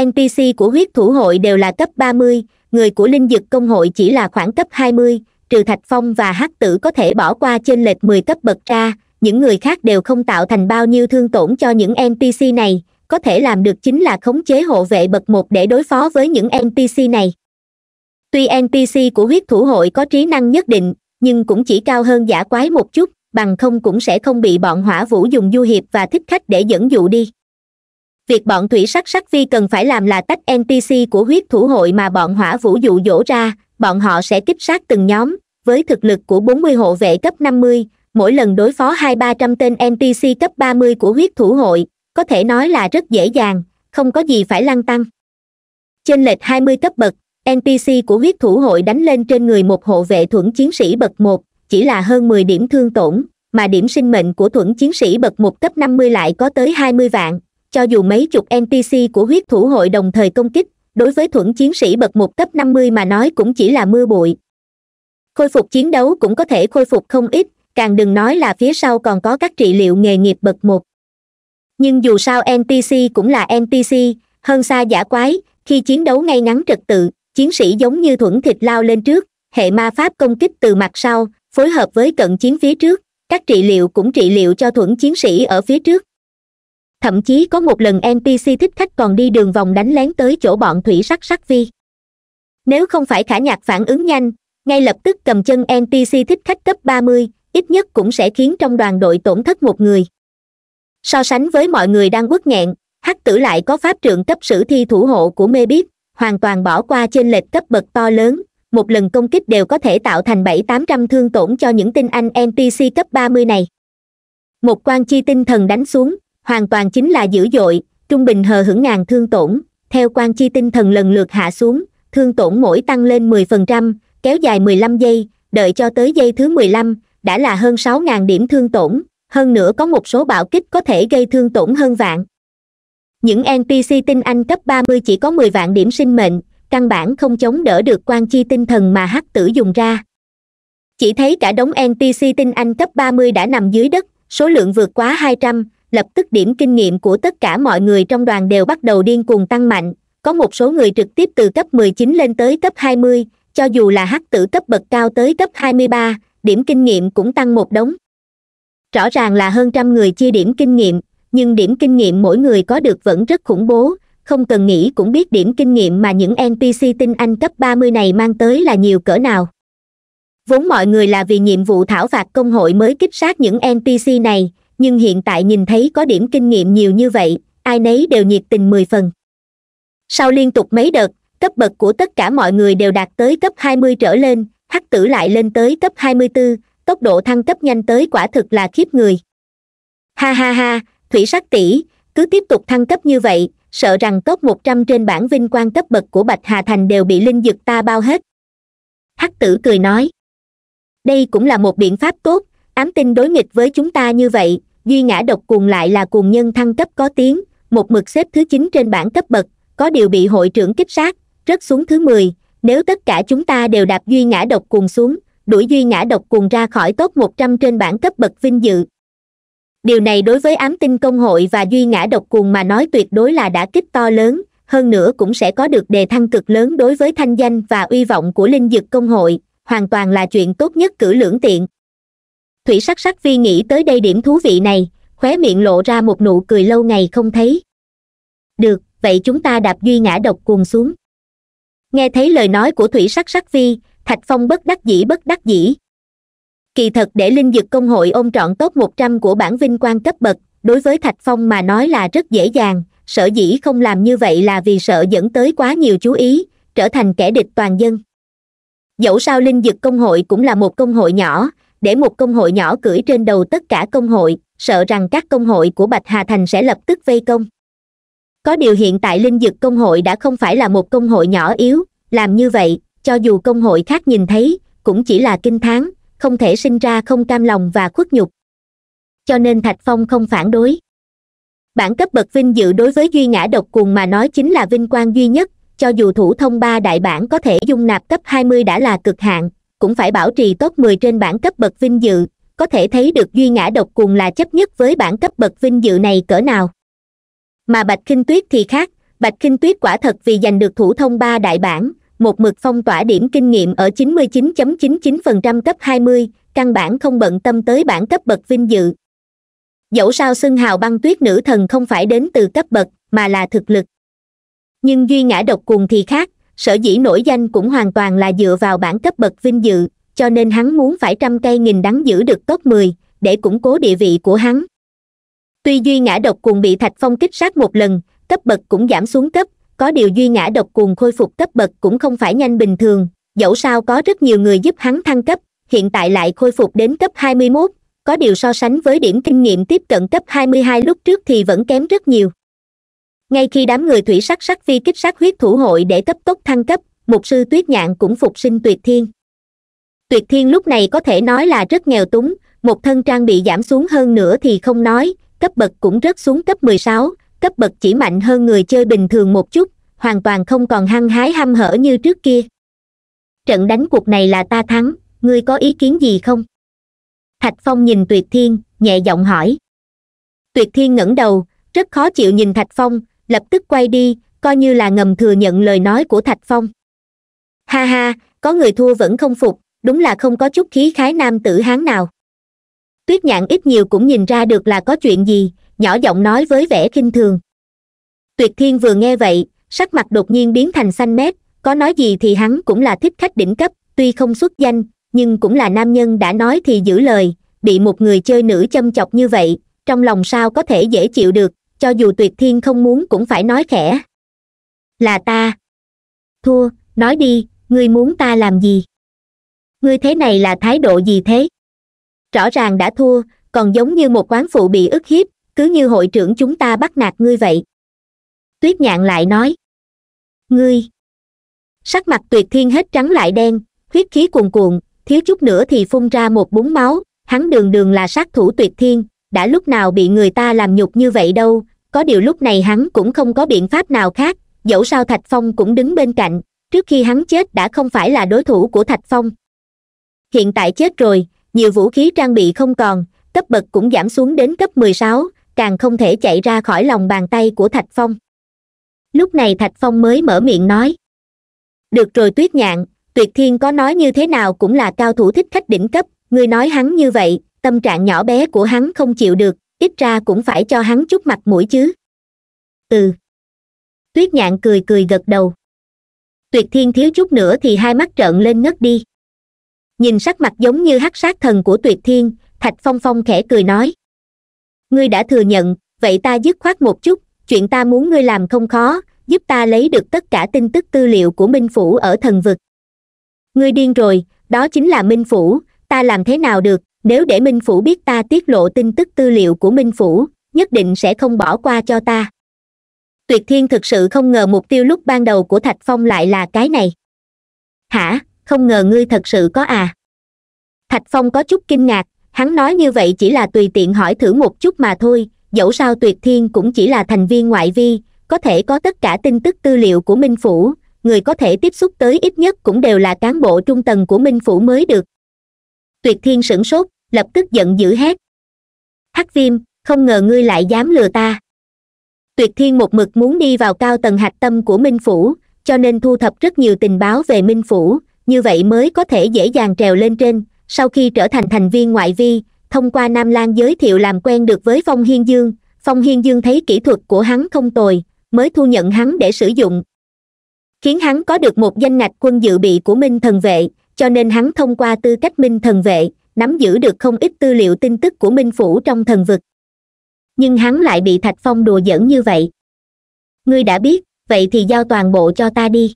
npc của huyết thủ hội đều là cấp 30, người của linh dực công hội chỉ là khoảng cấp 20, trừ thạch phong và hắc tử có thể bỏ qua trên lệch 10 cấp bậc ra những người khác đều không tạo thành bao nhiêu thương tổn cho những npc này có thể làm được chính là khống chế hộ vệ bậc một để đối phó với những npc này tuy npc của huyết thủ hội có trí năng nhất định nhưng cũng chỉ cao hơn giả quái một chút bằng không cũng sẽ không bị bọn hỏa vũ dùng du hiệp và thích khách để dẫn dụ đi việc bọn thủy sắc sắc vi cần phải làm là tách npc của huyết thủ hội mà bọn hỏa vũ dụ dỗ ra bọn họ sẽ tiếp sát từng nhóm với thực lực của 40 hộ vệ cấp 50, mỗi lần đối phó hai ba trăm tên npc cấp 30 của huyết thủ hội có thể nói là rất dễ dàng không có gì phải lăn tăng trên lệch hai mươi cấp bậc npc của huyết thủ hội đánh lên trên người một hộ vệ thuẫn chiến sĩ bậc một chỉ là hơn mười điểm thương tổn mà điểm sinh mệnh của thuẫn chiến sĩ bậc một cấp năm mươi lại có tới hai mươi vạn cho dù mấy chục npc của huyết thủ hội đồng thời công kích đối với thuẫn chiến sĩ bậc một cấp năm mươi mà nói cũng chỉ là mưa bụi khôi phục chiến đấu cũng có thể khôi phục không ít càng đừng nói là phía sau còn có các trị liệu nghề nghiệp bậc một nhưng dù sao ntc cũng là ntc hơn xa giả quái khi chiến đấu ngay ngắn trật tự chiến sĩ giống như thuẫn thịt lao lên trước hệ ma pháp công kích từ mặt sau phối hợp với cận chiến phía trước các trị liệu cũng trị liệu cho thuẫn chiến sĩ ở phía trước thậm chí có một lần npc thích khách còn đi đường vòng đánh lén tới chỗ bọn thủy sắc sắc vi nếu không phải khả nhạc phản ứng nhanh ngay lập tức cầm chân npc thích khách cấp 30, ít nhất cũng sẽ khiến trong đoàn đội tổn thất một người so sánh với mọi người đang quất nghẹn hắc tử lại có pháp trượng cấp sử thi thủ hộ của mê biết hoàn toàn bỏ qua trên lệch cấp bậc to lớn một lần công kích đều có thể tạo thành bảy tám trăm thương tổn cho những tinh anh npc cấp ba mươi này một quan chi tinh thần đánh xuống hoàn toàn chính là dữ dội trung bình hờ hững ngàn thương tổn theo quan chi tinh thần lần lượt hạ xuống thương tổn mỗi tăng lên mười phần trăm kéo dài mười lăm giây đợi cho tới giây thứ mười lăm đã là hơn sáu ngàn điểm thương tổn hơn nữa có một số bạo kích có thể gây thương tổn hơn vạn những npc tinh anh cấp 30 chỉ có 10 vạn điểm sinh mệnh căn bản không chống đỡ được quan chi tinh thần mà hắc tử dùng ra chỉ thấy cả đống npc tinh anh cấp 30 đã nằm dưới đất số lượng vượt quá 200, lập tức điểm kinh nghiệm của tất cả mọi người trong đoàn đều bắt đầu điên cuồng tăng mạnh có một số người trực tiếp từ cấp 19 lên tới cấp 20, cho dù là hắc tử cấp bậc cao tới cấp 23, điểm kinh nghiệm cũng tăng một đống rõ ràng là hơn trăm người chia điểm kinh nghiệm nhưng điểm kinh nghiệm mỗi người có được vẫn rất khủng bố không cần nghĩ cũng biết điểm kinh nghiệm mà những npc tinh anh cấp 30 này mang tới là nhiều cỡ nào vốn mọi người là vì nhiệm vụ thảo phạt công hội mới kích sát những npc này nhưng hiện tại nhìn thấy có điểm kinh nghiệm nhiều như vậy ai nấy đều nhiệt tình mười phần sau liên tục mấy đợt cấp bậc của tất cả mọi người đều đạt tới cấp 20 trở lên hắc tử lại lên tới cấp 24, tốc độ thăng cấp nhanh tới quả thực là khiếp người ha ha ha thủy sắc tỷ cứ tiếp tục thăng cấp như vậy sợ rằng top một trăm trên bảng vinh quang cấp bậc của bạch hà thành đều bị linh dực ta bao hết hắc tử cười nói đây cũng là một biện pháp tốt ám tinh đối nghịch với chúng ta như vậy duy ngã độc cuồng lại là cuồng nhân thăng cấp có tiếng một mực xếp thứ chín trên bảng cấp bậc có điều bị hội trưởng kích sát rớt xuống thứ mười nếu tất cả chúng ta đều đạp duy ngã độc cuồng xuống đuổi duy ngã độc cuồng ra khỏi top một trăm trên bảng cấp bậc vinh dự điều này đối với ám tinh công hội và duy ngã độc cuồng mà nói tuyệt đối là đã kích to lớn hơn nữa cũng sẽ có được đề thăng cực lớn đối với thanh danh và uy vọng của linh dực công hội hoàn toàn là chuyện tốt nhất cử lưỡng tiện thủy sắc sắc vi nghĩ tới đây điểm thú vị này khóe miệng lộ ra một nụ cười lâu ngày không thấy được vậy chúng ta đạp duy ngã độc cuồng xuống nghe thấy lời nói của thủy sắc sắc vi thạch phong bất đắc dĩ bất đắc dĩ kỳ thật để linh dực công hội ôm trọn top một trăm của bản vinh quang cấp bậc đối với thạch phong mà nói là rất dễ dàng sở dĩ không làm như vậy là vì sợ dẫn tới quá nhiều chú ý trở thành kẻ địch toàn dân dẫu sao linh dực công hội cũng là một công hội nhỏ để một công hội nhỏ cưỡi trên đầu tất cả công hội sợ rằng các công hội của bạch hà thành sẽ lập tức vây công có điều hiện tại linh dực công hội đã không phải là một công hội nhỏ yếu làm như vậy cho dù công hội khác nhìn thấy cũng chỉ là kinh thán không thể sinh ra không cam lòng và khuất nhục cho nên thạch phong không phản đối bản cấp bậc vinh dự đối với duy ngã độc cuồng mà nói chính là vinh quang duy nhất cho dù thủ thông ba đại bản có thể dung nạp cấp hai mươi đã là cực hạn cũng phải bảo trì tốt mười trên bản cấp bậc vinh dự có thể thấy được duy ngã độc cuồng là chấp nhất với bản cấp bậc vinh dự này cỡ nào mà bạch kinh tuyết thì khác bạch kinh tuyết quả thật vì giành được thủ thông ba đại bản một mực phong tỏa điểm kinh nghiệm ở 99.99% cấp 20, căn bản không bận tâm tới bản cấp bậc vinh dự dẫu sao xưng hào băng tuyết nữ thần không phải đến từ cấp bậc mà là thực lực nhưng duy ngã độc cuồng thì khác sở dĩ nổi danh cũng hoàn toàn là dựa vào bản cấp bậc vinh dự cho nên hắn muốn phải trăm cây nghìn đắng giữ được top mười để củng cố địa vị của hắn tuy duy ngã độc cuồng bị thạch phong kích sát một lần cấp bậc cũng giảm xuống cấp có điều duy ngã độc cuồng khôi phục cấp bậc cũng không phải nhanh bình thường dẫu sao có rất nhiều người giúp hắn thăng cấp hiện tại lại khôi phục đến cấp 21, có điều so sánh với điểm kinh nghiệm tiếp cận cấp 22 lúc trước thì vẫn kém rất nhiều ngay khi đám người thủy sắc sắc phi kích sát huyết thủ hội để cấp tốc thăng cấp mục sư tuyết nhạn cũng phục sinh tuyệt thiên tuyệt thiên lúc này có thể nói là rất nghèo túng một thân trang bị giảm xuống hơn nữa thì không nói cấp bậc cũng rớt xuống cấp 16, cấp bậc chỉ mạnh hơn người chơi bình thường một chút hoàn toàn không còn hăng hái hăm hở như trước kia trận đánh cuộc này là ta thắng ngươi có ý kiến gì không thạch phong nhìn tuyệt thiên nhẹ giọng hỏi tuyệt thiên ngẩng đầu rất khó chịu nhìn thạch phong lập tức quay đi coi như là ngầm thừa nhận lời nói của thạch phong ha ha có người thua vẫn không phục đúng là không có chút khí khái nam tử hán nào tuyết nhạn ít nhiều cũng nhìn ra được là có chuyện gì nhỏ giọng nói với vẻ khinh thường tuyệt thiên vừa nghe vậy sắc mặt đột nhiên biến thành xanh mét có nói gì thì hắn cũng là thích khách đỉnh cấp tuy không xuất danh nhưng cũng là nam nhân đã nói thì giữ lời bị một người chơi nữ châm chọc như vậy trong lòng sao có thể dễ chịu được cho dù tuyệt thiên không muốn cũng phải nói khẽ là ta thua nói đi ngươi muốn ta làm gì ngươi thế này là thái độ gì thế rõ ràng đã thua còn giống như một quán phụ bị ức hiếp cứ như hội trưởng chúng ta bắt nạt ngươi vậy tuyết nhạn lại nói ngươi sắc mặt tuyệt thiên hết trắng lại đen huyết khí cuồn cuộn thiếu chút nữa thì phun ra một búng máu hắn đường đường là sát thủ tuyệt thiên đã lúc nào bị người ta làm nhục như vậy đâu có điều lúc này hắn cũng không có biện pháp nào khác dẫu sao thạch phong cũng đứng bên cạnh trước khi hắn chết đã không phải là đối thủ của thạch phong hiện tại chết rồi nhiều vũ khí trang bị không còn cấp bậc cũng giảm xuống đến cấp mười sáu càng không thể chạy ra khỏi lòng bàn tay của thạch phong lúc này thạch phong mới mở miệng nói được rồi tuyết nhạn tuyệt thiên có nói như thế nào cũng là cao thủ thích khách đỉnh cấp ngươi nói hắn như vậy tâm trạng nhỏ bé của hắn không chịu được ít ra cũng phải cho hắn chút mặt mũi chứ ừ tuyết nhạn cười cười gật đầu tuyệt thiên thiếu chút nữa thì hai mắt trợn lên ngất đi nhìn sắc mặt giống như hắc sát thần của tuyệt thiên thạch phong phong khẽ cười nói ngươi đã thừa nhận vậy ta dứt khoát một chút chuyện ta muốn ngươi làm không khó giúp ta lấy được tất cả tin tức tư liệu của minh phủ ở thần vực ngươi điên rồi đó chính là minh phủ ta làm thế nào được nếu để minh phủ biết ta tiết lộ tin tức tư liệu của minh phủ nhất định sẽ không bỏ qua cho ta tuyệt thiên thực sự không ngờ mục tiêu lúc ban đầu của thạch phong lại là cái này hả không ngờ ngươi thật sự có à thạch phong có chút kinh ngạc hắn nói như vậy chỉ là tùy tiện hỏi thử một chút mà thôi dẫu sao tuyệt thiên cũng chỉ là thành viên ngoại vi có thể có tất cả tin tức tư liệu của minh phủ người có thể tiếp xúc tới ít nhất cũng đều là cán bộ trung tầng của minh phủ mới được tuyệt thiên sửng sốt lập tức giận dữ hét hắc viêm không ngờ ngươi lại dám lừa ta tuyệt thiên một mực muốn đi vào cao tầng hạch tâm của minh phủ cho nên thu thập rất nhiều tình báo về minh phủ như vậy mới có thể dễ dàng trèo lên trên sau khi trở thành thành viên ngoại vi thông qua nam lan giới thiệu làm quen được với phong hiên dương phong hiên dương thấy kỹ thuật của hắn không tồi mới thu nhận hắn để sử dụng khiến hắn có được một danh ngạch quân dự bị của minh thần vệ cho nên hắn thông qua tư cách minh thần vệ nắm giữ được không ít tư liệu tin tức của minh phủ trong thần vực nhưng hắn lại bị thạch phong đùa giỡn như vậy ngươi đã biết vậy thì giao toàn bộ cho ta đi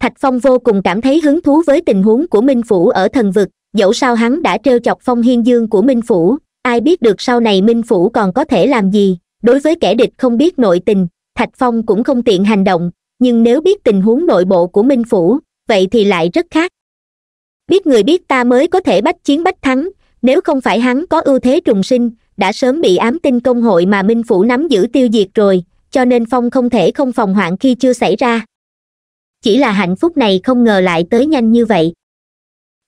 thạch phong vô cùng cảm thấy hứng thú với tình huống của minh phủ ở thần vực dẫu sao hắn đã t chọc phong hiên dương của minh phủ ai biết được sau này minh phủ còn có thể làm gì đối với kẻ địch không biết nội tình thạch phong cũng không tiện hành động nhưng nếu biết tình huống nội bộ của minh phủ vậy thì lại rất khác biết người biết ta mới có thể bách chiến bách thắng nếu không phải hắn có ưu thế trùng sinh đã sớm bị ám tinh công hội mà minh phủ nắm giữ tiêu diệt rồi cho nên phong không thể không phòng hoạn khi chưa xảy ra chỉ là hạnh phúc này không ngờ lại tới nhanh như vậy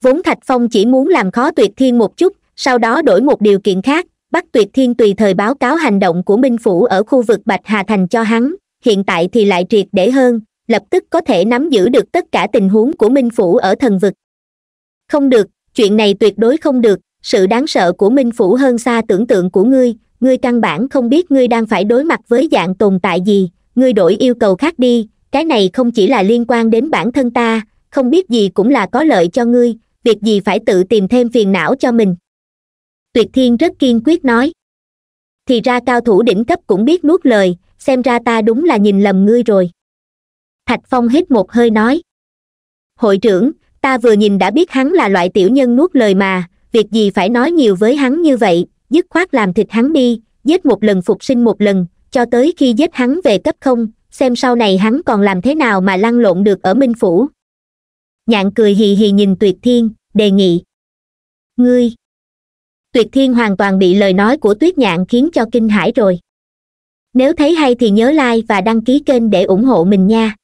vốn thạch phong chỉ muốn làm khó tuyệt thiên một chút sau đó đổi một điều kiện khác bắt tuyệt thiên tùy thời báo cáo hành động của minh phủ ở khu vực bạch hà thành cho hắn hiện tại thì lại triệt để hơn lập tức có thể nắm giữ được tất cả tình huống của minh phủ ở thần vực không được chuyện này tuyệt đối không được sự đáng sợ của minh phủ hơn xa tưởng tượng của ngươi ngươi căn bản không biết ngươi đang phải đối mặt với dạng tồn tại gì ngươi đổi yêu cầu khác đi cái này không chỉ là liên quan đến bản thân ta không biết gì cũng là có lợi cho ngươi việc gì phải tự tìm thêm phiền não cho mình tuyệt thiên rất kiên quyết nói thì ra cao thủ đỉnh cấp cũng biết nuốt lời xem ra ta đúng là nhìn lầm ngươi rồi thạch phong hít một hơi nói hội trưởng ta vừa nhìn đã biết hắn là loại tiểu nhân nuốt lời mà việc gì phải nói nhiều với hắn như vậy dứt khoát làm thịt hắn đi giết một lần phục sinh một lần cho tới khi giết hắn về cấp không xem sau này hắn còn làm thế nào mà lăn lộn được ở minh phủ nhạn cười hì hì nhìn tuyệt thiên đề nghị ngươi tuyệt thiên hoàn toàn bị lời nói của tuyết nhạn khiến cho kinh hãi rồi nếu thấy hay thì nhớ like và đăng ký kênh để ủng hộ mình nha